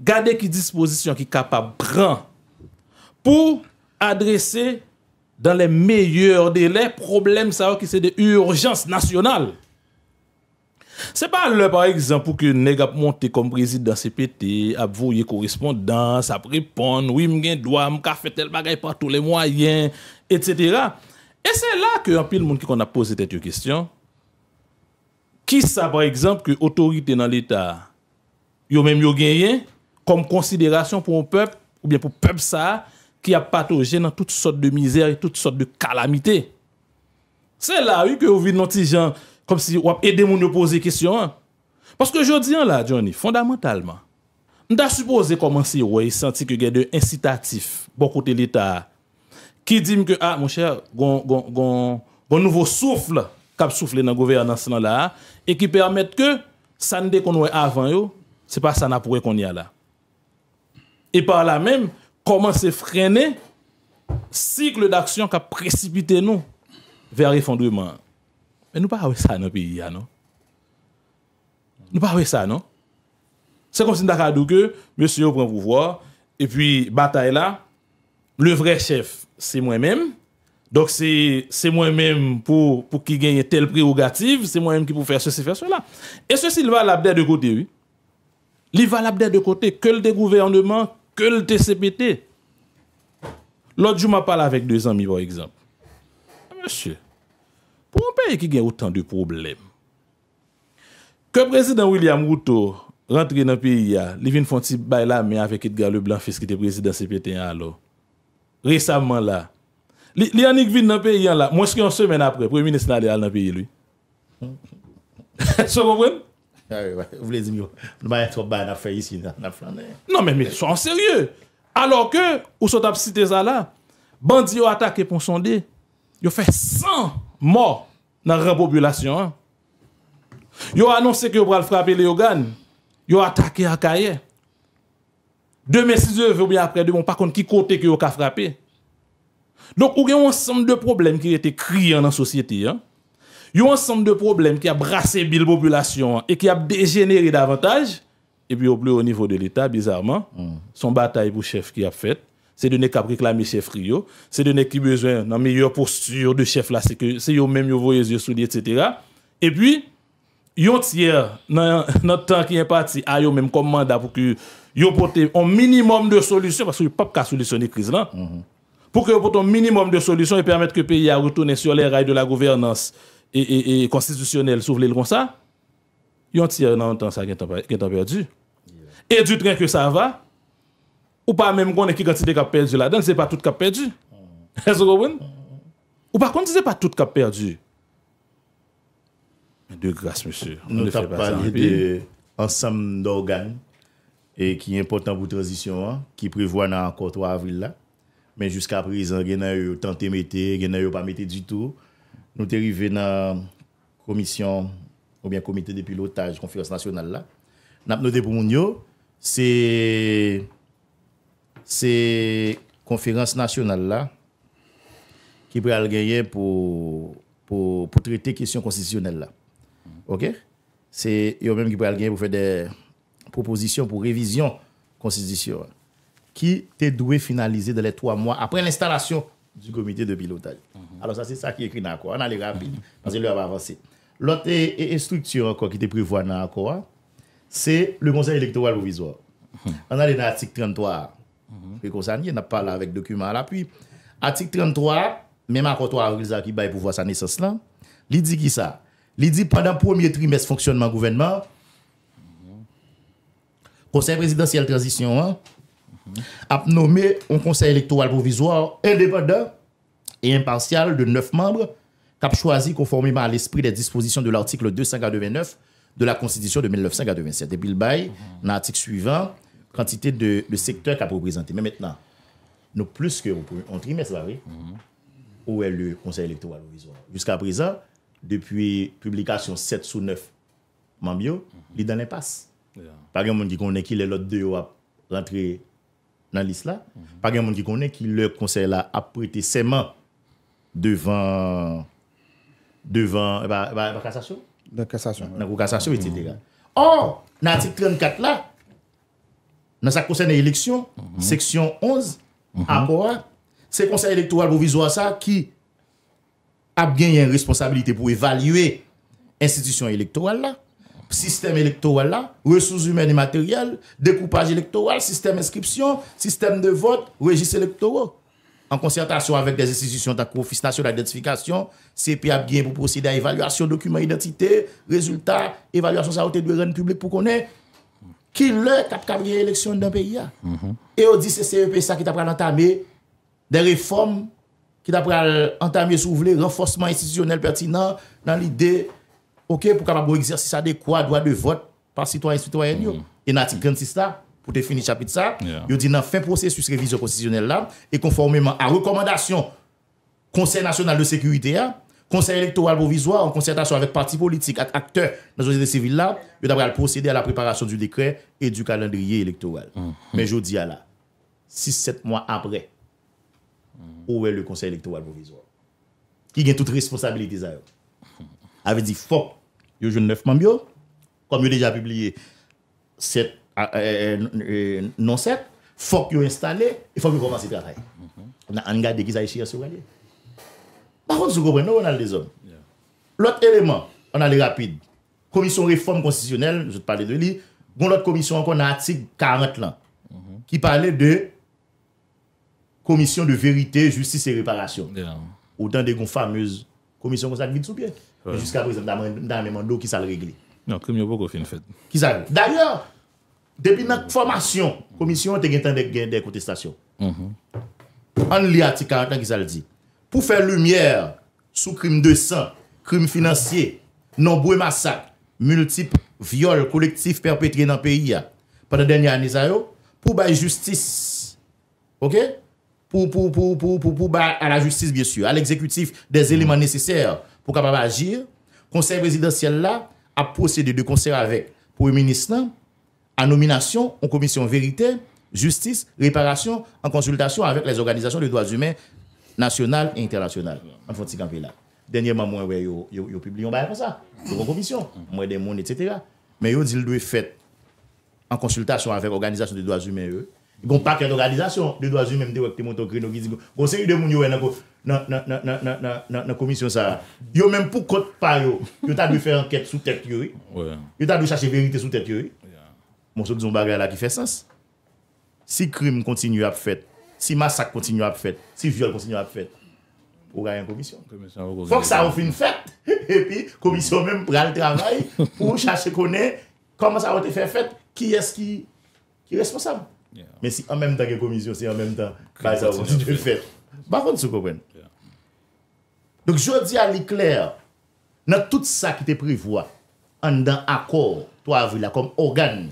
gade ki disposisyon ki kapabran pou adrese dan le meyyeur dele problem sa ou ki se de urjans nasyonal. Se pa lè par exemple pou ke neg ap monte kom prezid dans CPT, ap vouye korrespondans, ap repon, wim gen doa, mka fete l bagay pa tou le mwayen, etc., E se la ke anpil moun ki kon ap pose tete yo kestyon, ki sa par ekzamp ke otorite nan l'Etat, yo menm yo genyen, kom konsiderasyon pou moun pep, ou bien pou pep sa, ki ap patoje nan tout sort de mizeri, tout sort de kalamite. Se la, yu ke yo vide nan ti jan, kom si wap edem moun yo pose kestyon. Paske jodi an la, Johnny, fondamentalman, m da suppose komansi wè yi santi ke genyen incitatif bon kote l'Etat, qui dit que, ah, mon cher, un nouveau souffle qui soufflé dans le gouvernement là, et qui permet que, ça ne qu'on avant, ce n'est pas ça n'a pourrait qu'on y a là. Et par là même, comment se freiner cycle d'action qui a précipité nous vers effondrement? Mais nous ne pas ça dans le pays, non? Nous ne pas ça, non? C'est comme si nous avons dit que monsieur prend pouvoir, et puis bataille là, le vrai chef, c'est moi-même. Donc, c'est moi-même pour, pour qui gagne telle prérogative, c'est moi-même qui pour faire ceci, faire cela. Et ceci, il va l'abder de côté, oui. Il va l'abder de côté, que le gouvernement, que le TCPT. L'autre jour, je parlé avec deux amis, par exemple. Monsieur, pour un pays qui gagne autant de problèmes, que le président William Ruto rentre dans le pays, il vient faire un petit bail là, mais avec Edgar Leblanc, fils qui était président CPT hein, alors. Resevman ah bon, non, la Lianik vin nan peyi an la Mwen seki an semen apre Premi nesna li al nan peyi li Se kompren? Ou vle di mi yo Non men mi sou an serye Alo ke ou sot ap site zala Bandi yo atake pon sonde Yo fe san mor Nan repopulasyon Yo anonse ki yo pral frapi le yo gan Yo atake akaye Demain, six heures, ou bien après demain, par contre, qui côté que vous frappé. Donc, il y a un ensemble de problèmes qui été criés dans la société. Il hein? y a un ensemble de problèmes qui a brassé la population hein, et qui a dégénéré davantage. Et puis, au plus au niveau de l'État, bizarrement, mm. son bataille pour chef qui a fait, c'est de ne qu'à réclamer chef Rio, c'est de ne qui besoin d'une meilleure posture de chef là, c'est que c'est eux même qui voyez les yeux souliers, etc. Et puis, il y a un tiers dans le temps qui est parti à eu même comme mandat pour que ils ont un minimum de solutions, parce qu'ils ne peuvent pas solutionner la crise là. Mm -hmm. Pour qu'ils un minimum de solutions et permettre que le pays a retourné sur les rails de la gouvernance et, et, constitutionnelle, s'ouvre comme ça, ils ont tiré dans le temps ça qui est perdu. Et du train que ça va, ou pas même qu'on est qui quantité qui a perdu là-dedans, ce n'est pas tout qui a perdu. Mhm. vous comprenez Ou par contre, c'est pas tout qui a perdu. de grâce, monsieur. On ne fait pas parlé d'ensemble d'organes e ki important pou transisyon an, ki privwa nan anko 3 avril la, men jiska aprizan genay yo tante mette, genay yo pa mette di tou, nou te rive nan komisyon, ou bien komite de pilotaj konferans nasyonal la. Nap note pou moun yo, se konferans nasyonal la, ki pre al genye pou trete kisyon konsesyonel la. Ok? Se yo menm ki pre al genye pou fe de... proposition pour révision constitution qui était doué finaliser dans les trois mois après l'installation du comité de pilotage. Mhm. Alors ça, c'est ça qui est écrit dans l'accord. On allait rapide, parce que l'heure va avancer. L'autre structure encore qui était prévue dans l'accord, c'est le conseil électoral provisoire. Mhm. On allait dans l'article 33. Mhm. Et comme ça, on a parlé avec document à l'appui. Article 33, même accord 3 à qui va pouvoir sa naissance là, il dit qui ça Il dit pendant le premier trimestre fonctionnement gouvernement, Konseil Prezidential Transition 1 mm-hmm. ap nomé un konseil elektoral provisoire indépendant et impartial de 9 membres kap choisi konformément à l'esprit des dispositions de l'article 259 de la Constitution de 1997. Et bilbaye, mm-hmm. n'article suivant, quantité de secteur kap représenter. Mais maintenant, nous plus que vous pouvez entrer, mais c'est vrai, où est le conseil elektoral provisoire. Jusqu'à présent, depuis publication 7 sous 9, Mambio, il n'est pas là. Pag an moun di konen ki le lot de yo ap rentre nan lis la Pag an moun di konen ki le konsey la ap pwete seman Devan Devan Devan Devan Devan Devan Devan Devan Or nan atik 34 la Nan sa konsey nan eleksyon mm-hmm. Seksyon 11 mm-hmm. Anpora Se konsey elektoral pou vizwa sa ki Ap genye yon responsabilite pou evalue Instisyon elektoral la Sistème élektoral la, ressources humaines et matérielles, découpage élektoral, sistème inscription, sistème de vote, registre élektoral. En concertation avec des institutions d'un confis national d'identification, CPAP gagne pour procéder à évaluation de documents d'identité, résultat, évaluation sa haute édoueraine publique pour qu'on ait qui le cap cabrier élection d'un pays ya. Mm-hmm. Et on dit c'est CEP ça qui t'apprend à entamer des réformes qui t'apprend à entamer et s'ouvler renforcement institutionnel pertinent dans l'idée... Ok pou ka la bou eksersisa de kwa doa de vot par citoyen-citoyen yo. Mm. E nati krentis la, pou te fini chapit sa, yo di nan fin prosesus revizor posisyonel la, e konformeman a rekomendasyon konsey national de sekurite a, konsey elektoral bovizwa an konsyentasyon avet parti politik ak akte nan zozide sivil la, yo dabre al prosede a la preparasyon du dekret e du kalendriye elektoral. Men yo di a la, 6-7 mwa mm-hmm. apre, ouwe le konsey elektoral bovizwa. Ki gen tout responsabilite a yo. Ave di fok Yo joun 9 mambyo, kom yo deja publie e, non 7, fok yo installe, e fok yo komansi trabay. Mhm. An gade ki zay chi yase ou gade. Paron, sou gobre, nou an al de zon. Lot eleman, an al rapide, komisyon reforme konstisyonel, jout pale de li, goun lot komisyon an kon na atik 40 lan, ki mhm. pale de komisyon de verite, justice et reparasyon. O tan de goun fameuse komisyon goun sa gil soubyen. Jiska presep dan menmando ki sal regli Nan, krim yo bo go fin fèd Daryo, depi nan k formasyon Komisyon te gen tan de kontestasyon An li ati 40 an ki sal di Pou fè lumièr Sou krim de san Krim finansye Nan boue massak Multipe viole kolektif perpètri nan peyi ya Pata denye an nizay yo Pou bay justis Pou bay an la justis Al ekzekutif des eleman mm-hmm. nesesèr Ou kapaba agir, konsey residenciel la a posede de konsey avek pou yon minister a nominasyon ou komisyon verite, justice, reparasyon, an konsultasyon avek les organizasyon de doaz humen nasyonal e internasyonal. An fonsi kanpe la. Denye man mwen wey yo publiyon bayan pa sa, yo komisyon, mwen de moun et setera. Men yo di ldwe fet an konsultasyon avek organizasyon de doaz humen yo, Gon pa kè ton radizasyon. Dè do a zi mèm dè wèk tè moun ton kri nou gizik. Gonsen yon moun yon wè nan komisyon sa. Yon mèm pou kot pa yon. Yon ta dè fè anket sou tèt yon. Yon ta dè fè verite sou tèt yon. Monson kizon bagè la ki fè sens. Si krim kontinu ap fèt. Si masak kontinu ap fèt. Si vjol kontinu ap fèt. Ou rayan komisyon. Fòk sa ou fè fèt. E pi komisyon mèm pral travay. Ou chache konè. Koman sa ou te fè fèt. Ki eski responsab? Mè si an mèm tan ke komisyon se an mèm tan Ba zavon, di di fè Ba von sou kòpèn Donk jò di a li kler Nan tout sa ki te privwa An dan akor To avila kom organ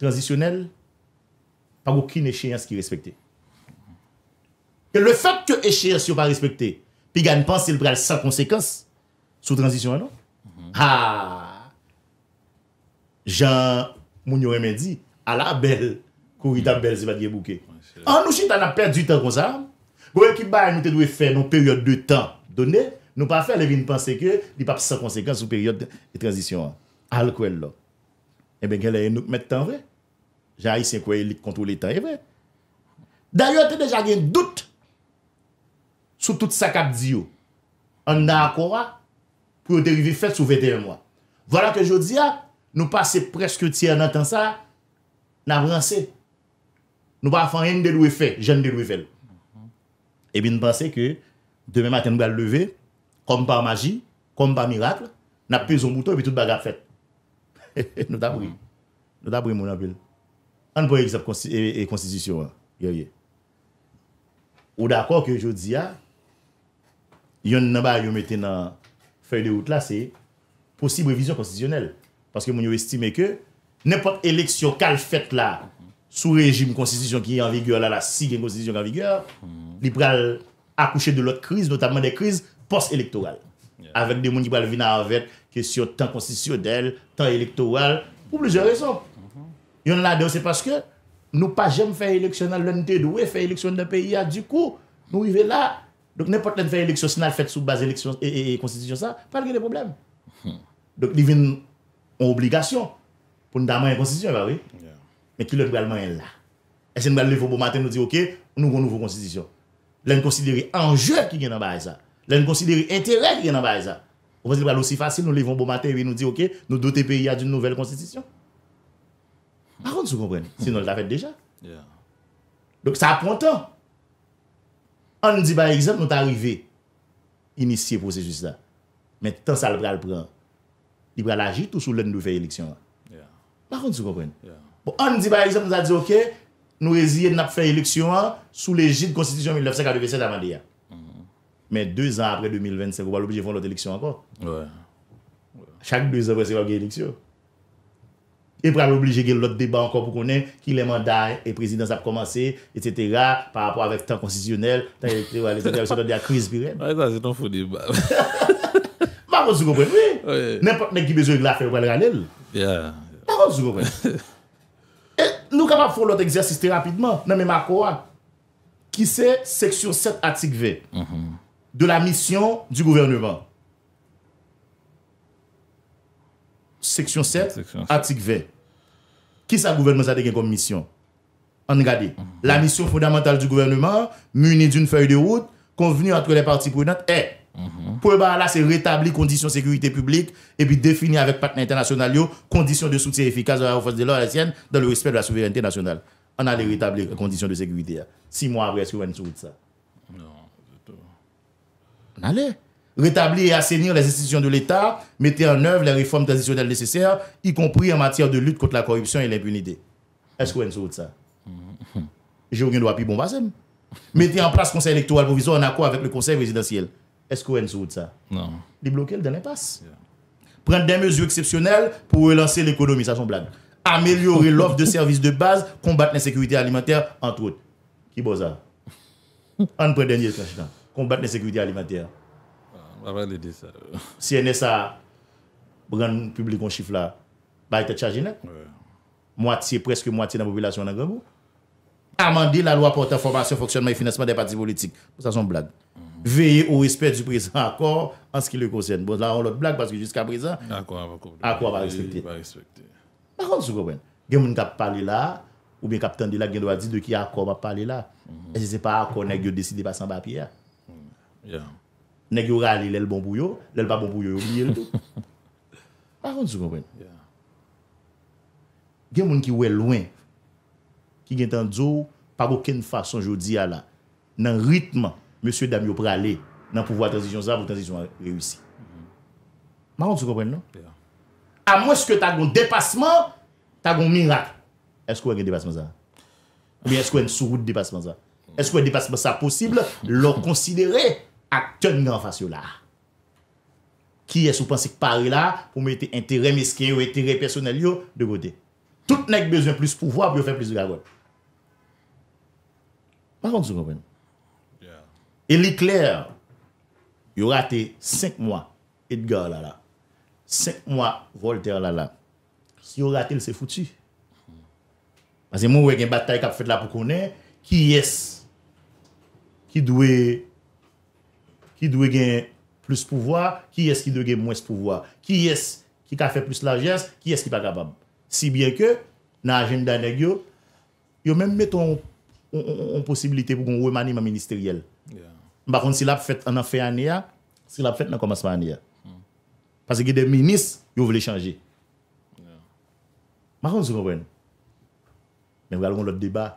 Transisyonel Par ou kine cheyans ki respèkte Ke le fèk Kyo echeyans yo pa respèkte Pi gan panse il pral sa konsekans Sou transisyon anon Ha mm-hmm. ah! Jan moun yore men di A la bel, kou yi tan bel zi va diye bouke. An nou chit an ap perdi tan kon zan. Gwen ki baye mwen te dwe fè nou peryote de tan, donè, nou pa fè, lè vin panse ke, di pa psa konsekans sou peryote de transisyon an. Al kwen lò. E ben gen lè yon nou mèt tan vè. Ja yi sen kwen yon lit kontou lè tan yon vè. Da yon te dejan gen dout sou tout sakap diyo. An ah, nan akouwa, pou yon te rivi fè sou 21 mwa. Vola ke jodi ya, nou pa se preske ti an an tan sa, nan pransè. Nou pa fanyen de lwe fè, jen de lwe fè. E bin pransè ke demè maten nou ba leve, kom pa magi, kom pa mirakl, nan pezon mouton, e bi tout baga fèt. E nou da brin. Nou da brin moun apil. An pou e vizap konstitusyon, yoye. Ou d'akor ke jodi ya, ah, yon nan ba yon metè nan fèy de out la, se posibre vizyon konstitusyonel. Paske moun yo estime ke Nèpot eleksyon kal fèt la sou rejim konstitisyon ki y en vigor, la la si gen konstitisyon ki en vigor, lipral akouche de lot kriz, notabman de kriz post-elektoral. Avèk de moun lipral vin a avèt kèsyon tan konstitisyon del, tan elektoral, pou blizè reso. Yon la de, c'est paske nou pa jèm fèy eleksyon nan lennite d'ouè fèy eleksyon nan pèy ya, du kou, nou y vè la. Nèpot lèm fèy eleksyon, si nan fèt sou bas eleksyon e konstitisyon sa, pèl gè de problem. Li vèm ou obligasyon pou nou daman yon konstitisyon, mè ki lèm bral man yon la. E se nou bral levon bon maten nou di, ok, nou bon nouvo konstitisyon. Lèm konsidere anjev ki genan baye sa. Lèm konsidere enterek ki genan baye sa. Ou mwen se lèm bral osi fasil, nou levon bon maten, nou di, ok, nou dotepè yon nouvel konstitisyon. Maroun sou kompren, se nou lèm ta fèd deja. Lèm, lèm, lèm, lèm, lèm, lèm, lèm, lèm, lèm, lèm, lèm, Mwa kon sou kompren? Ya. Bon, an di ba yon isop nou a di ok, nou reziye nou ap fè yon eleksyon an, sou leji de konstitisyon 1957 avan di ya. Hmm. Men, 2 an apre 2025, wou wale oblije fò l'ot eleksyon akor. Wè. Chak 2 an apre se wale fò l'ot eleksyon. E pran wale oblije gè l'ot debat akor pou konen ki lè manday e prezidans ap komanse, et cetera, par apò avèk tan konstisyonel, tan elektriwa, lè tan elektriwa, lè tan elektriwa, lè tan elektriwa, lè tan elektriwa, lè E nou kapap foun lout eksersiste rapidman, nan men ma kouwa, ki se seksyon 7 atik ve, de la misyon di gouvernement. Seksyon 7 atik ve, ki sa gouvernement sa mm-hmm. de gen kom misyon? An gade, la misyon fondamental di gouvernement, mouni d'youn fayou de wout, konveni antre le parti pouinant, e... Mhm. Pour le là, c'est rétablir conditions de sécurité publique et puis définir avec partenaires internationaux conditions de soutien efficace à la force de l'ordre sienne dans le respect de la souveraineté nationale. On allait rétablir les conditions de sécurité. Hein. Six mois après, est-ce qu'on sur ça Non, On allait rétablir et assainir les institutions de l'État, mettre en œuvre les réformes traditionnelles nécessaires, y compris en matière de lutte contre la corruption et l'impunité. Est-ce qu'on sur ça mhm. J'ai aucun droit plus bon Mettez en place le conseil électoral provisoire en accord avec le conseil résidentiel. Esko en sou ou tsa? Non. Li blokel dan l'impas? Ya. Prende den mezu eksepsyonel pou relanser l'ekonomi, sa son blag. Amelyore l'offre de servis de base, kombat nen sekurite alimenter, antre out. Ki boza? An pre denye, kombat nen sekurite alimenter. Ma ven l'ide sa. Si enne sa, mwen gande publikon chif la, ba ite tchajinek? Ya. Mwati, preske mwati nan popilasyon nan genmou? Amande la lwa portan formasyon, foksyonman, finasman den pati politik. Sa son blag Veye ou respet du prezant akor An se ki le kosyen Bon la an lot blag Paske jusqu'a prezant Akor va respekte Akor va respekte Akon sou kompwen Gen moun ki ap pale la Ou bien kapitan de la Gen do a di de ki akor va pale la E se se pa akor Nèk yo deside pasan bapya Nèk yo rale lèl bon bouyo Lèl pa bon bouyo Yon liye lèl tout Akon sou kompwen Gen moun ki oue lwen Ki gen tan dzo Par oken fason Jodi a la Nan ritman Monsye dam yo prale nan pouvo a tranzisyon sa pou tranzisyon rewisi. Maron sou kompren nou? A mweske ta gon depasman, ta gon mirak. Eskou wè gen depasman sa? Mwen eskou wè sou wout depasman sa? Eskou wè depasman sa posible lò konsidere ak tyon nan fasyo la? Ki eskou pansik pare la pou mwete entere meske yo, entere personel yo de godè? Tout nèk bezwen plus pouvo ap yo fè plus de gagote. Maron sou kompren nou? E li kler, yo rate 5 mwa Edgar lala, 5 mwa Voltaire lala, si yo rate lese fouti. Mase mwen we gen batay kap fet la pou konen, ki yes, ki dwe gen plus pouvoi, ki yes ki dwe gen mwes pouvoi. Ki yes ki ka fe plus lajez, ki yes ki pa kabab. Si bien ke, nan agenda negyo, yo men meton posibilite pou kon we mani man ministeriel. Ya. Mba kon si la fèt an a fèt an e ya, si la fèt an a komasman an e ya. Pase ki de minis, yo vle chanje. Mba kon sou konwen? Men wè al kon lòt deba,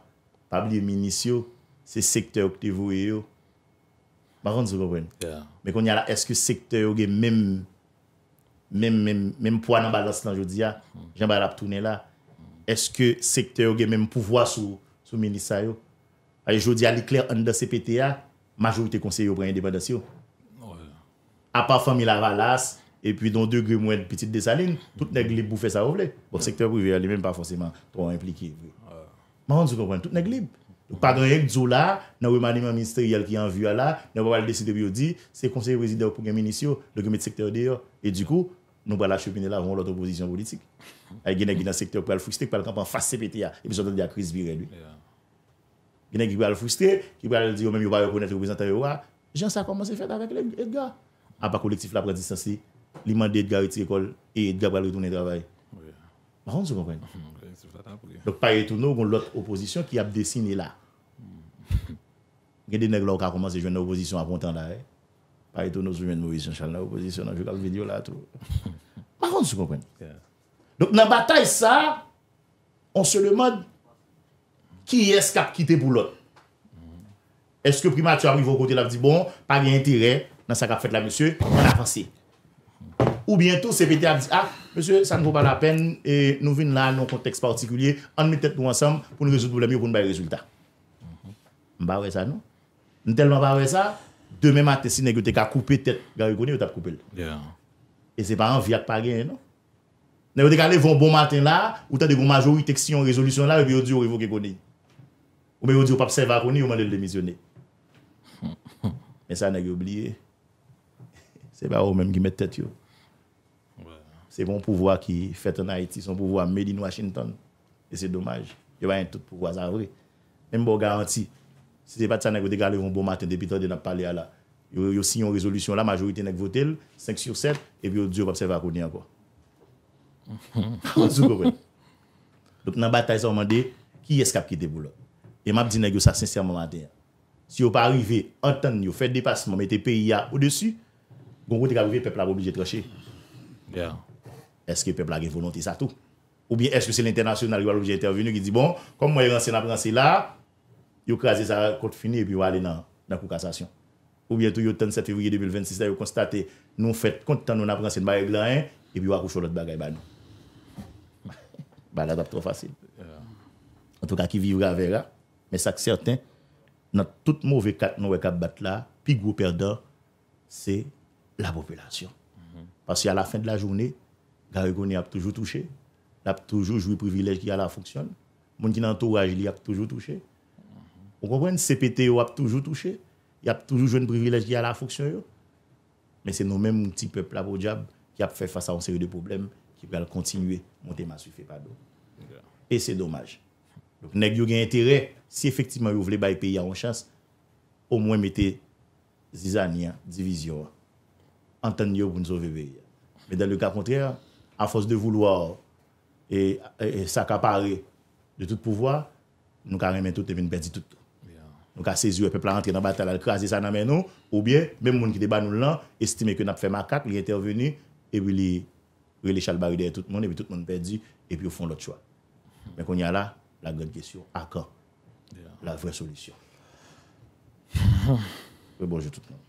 pabliye minis yo, se sektè yon kte vou e yo. Mba kon sou konwen? Mbe kon yara eske sektè yon gen menm menm menm menm poan an bazas lan jodi ya, jen bay rap tounen la. Eske sektè yon gen menm pouvoa sou minisa yo. Ayo jodi ya li kler an da CPT ya, Majorite konseyo pre yon depan dasyo. Apar fami la ralas, epi don de gre mwen piti de desaline, tout ne glib boufe sa rouvle. Bon, sektor privye, alé mèm pa forceman prou implike. Man, tout ne glib. Ou padan yek djou la, nan wè manim an minister yal ki an vya la, nan wè wè al deside biyo di, se konseyo rezide wè pou gèm inisyo, lò gèm et sektor de yo, et du kou, nou wè la chupine la, wè wè wè l'otre posisyon politik. Ay genè genè sektor pre l'foukstik, pre l'kampan Genè kibè al fustè, kibè al diyo mèm yo ba reponèl reprezentèl yo wa. Genè sa komanse fèd avèk Edgar. A pa kolektif la prezistansi, li mande Edgar iti ekol e Edgar bal ritounen travè. Mè konn sou konpèn. Donk pa yè tou nou kon l'ot oposisyon ki ap desine la. Genè denè klo ak komanse jwen l'oposisyon apontan la. Pa yè tou nou sou men mou visyon chan l'oposisyon anjou kal video la. Mè konn sou konpèn. Donk nan batay sa, on se le manj Ki eske ap kite pou lot? Eske prima tu arrivo kote la vdi bon, pa gen intiret nan sa kap fet la monsye, an avansi. Ou bientou CPT avdi, ah, monsye, sa nou pou pa la pen, nou vin la nou konteks partikulye, an mwen tet nou ansam pou nou rezout boulè mi ou pou nou bay rezultat. Mba wè sa nou? Mwen telman wè sa, demè maten si negote ka koupe tet, gare koni ou tap koupe lè. E se pa an viat pa gen nou? Negote ka le von bon maten la, ou ta de goun majori tek si yon rezolution la, ou bi yon di orivo ke koni. Ou me yo diyo pap Seva Rouni yo man el demisyone. Men sa nan yu oubliye. Seva ou menm gi met tèt yo. Se bon pouvoi ki fèt an Haiti. Son pouvoi a Made in Washington. E se dommaj. Yo vayen tout pou wazan wè. Menm bo garanti. Se se pat sa nan yu de gale yon bon maten, depi tò de nan pale ala. Yo siyon rezolution la, majorite nan yu votel, 5 sur 7, e bi yo diyo pap Seva Rouni an kwa. An sou kò wè. Lop nan batay sa wman de, ki eskap ki te boulot. Et m'a dit nèg ça sincèrement matin. Si vous pas arrivé, entendre, vous faites dépassement, mettez pays au-dessus, vous côté arrivé peuple a obligé de trancher. Est-ce que le peuple a une volonté ça tout Ou bien est-ce que c'est l'international qui va obligé intervenir qui dit bon, comme moi il rancé là, vous craser ça compte fini et puis va aller dans dans cassation. Ou bien tout le 7 février 2026 vous constatez « constaté nous fait compte nous n'a rancé bail et puis va coucher l'autre bagaille ba nous. Bah là trop facile. En tout cas qui vivra verra. Mais ça, c'est certain, dans tout mauvais cas nous avons battu là, plus gros perdant, c'est la population. Mhm. Parce qu'à la fin de la journée, Garigoni a toujours touché, il a toujours joué privilège qui a la fonction. Mon qui entourage, il a toujours touché. Vous comprenez, CPT a toujours touché, il a toujours joué le privilège qui a la fonction. Mais c'est nous-mêmes, petit peuple là, qui a fait face à une série de problèmes qui va continuer. Mon thème a pas Et c'est dommage. Nèk yon gen intere, si effektivman yon vle bayi peyi an chans, ou mwen mette zizan yan, divizyon an tan yon boun zo vebe. Men dan lèk a kontrè, a fos de voulo, e sakapare de tout pouvoi, nou ka remen tout, devine perdi tout. Nou ka sezu, epè plan antre nan batal, al krasi sa nan men nou, ou bien, men moun ki deban nou lan, estime ke nap fè makak, li enterveni, e bi li chal bari de tout moun, e bi tout moun perdi, e bi ou fon lot chwa. Men kon yon ala, la grande question, à quand la vraie solution. Mais bonjour tout le monde.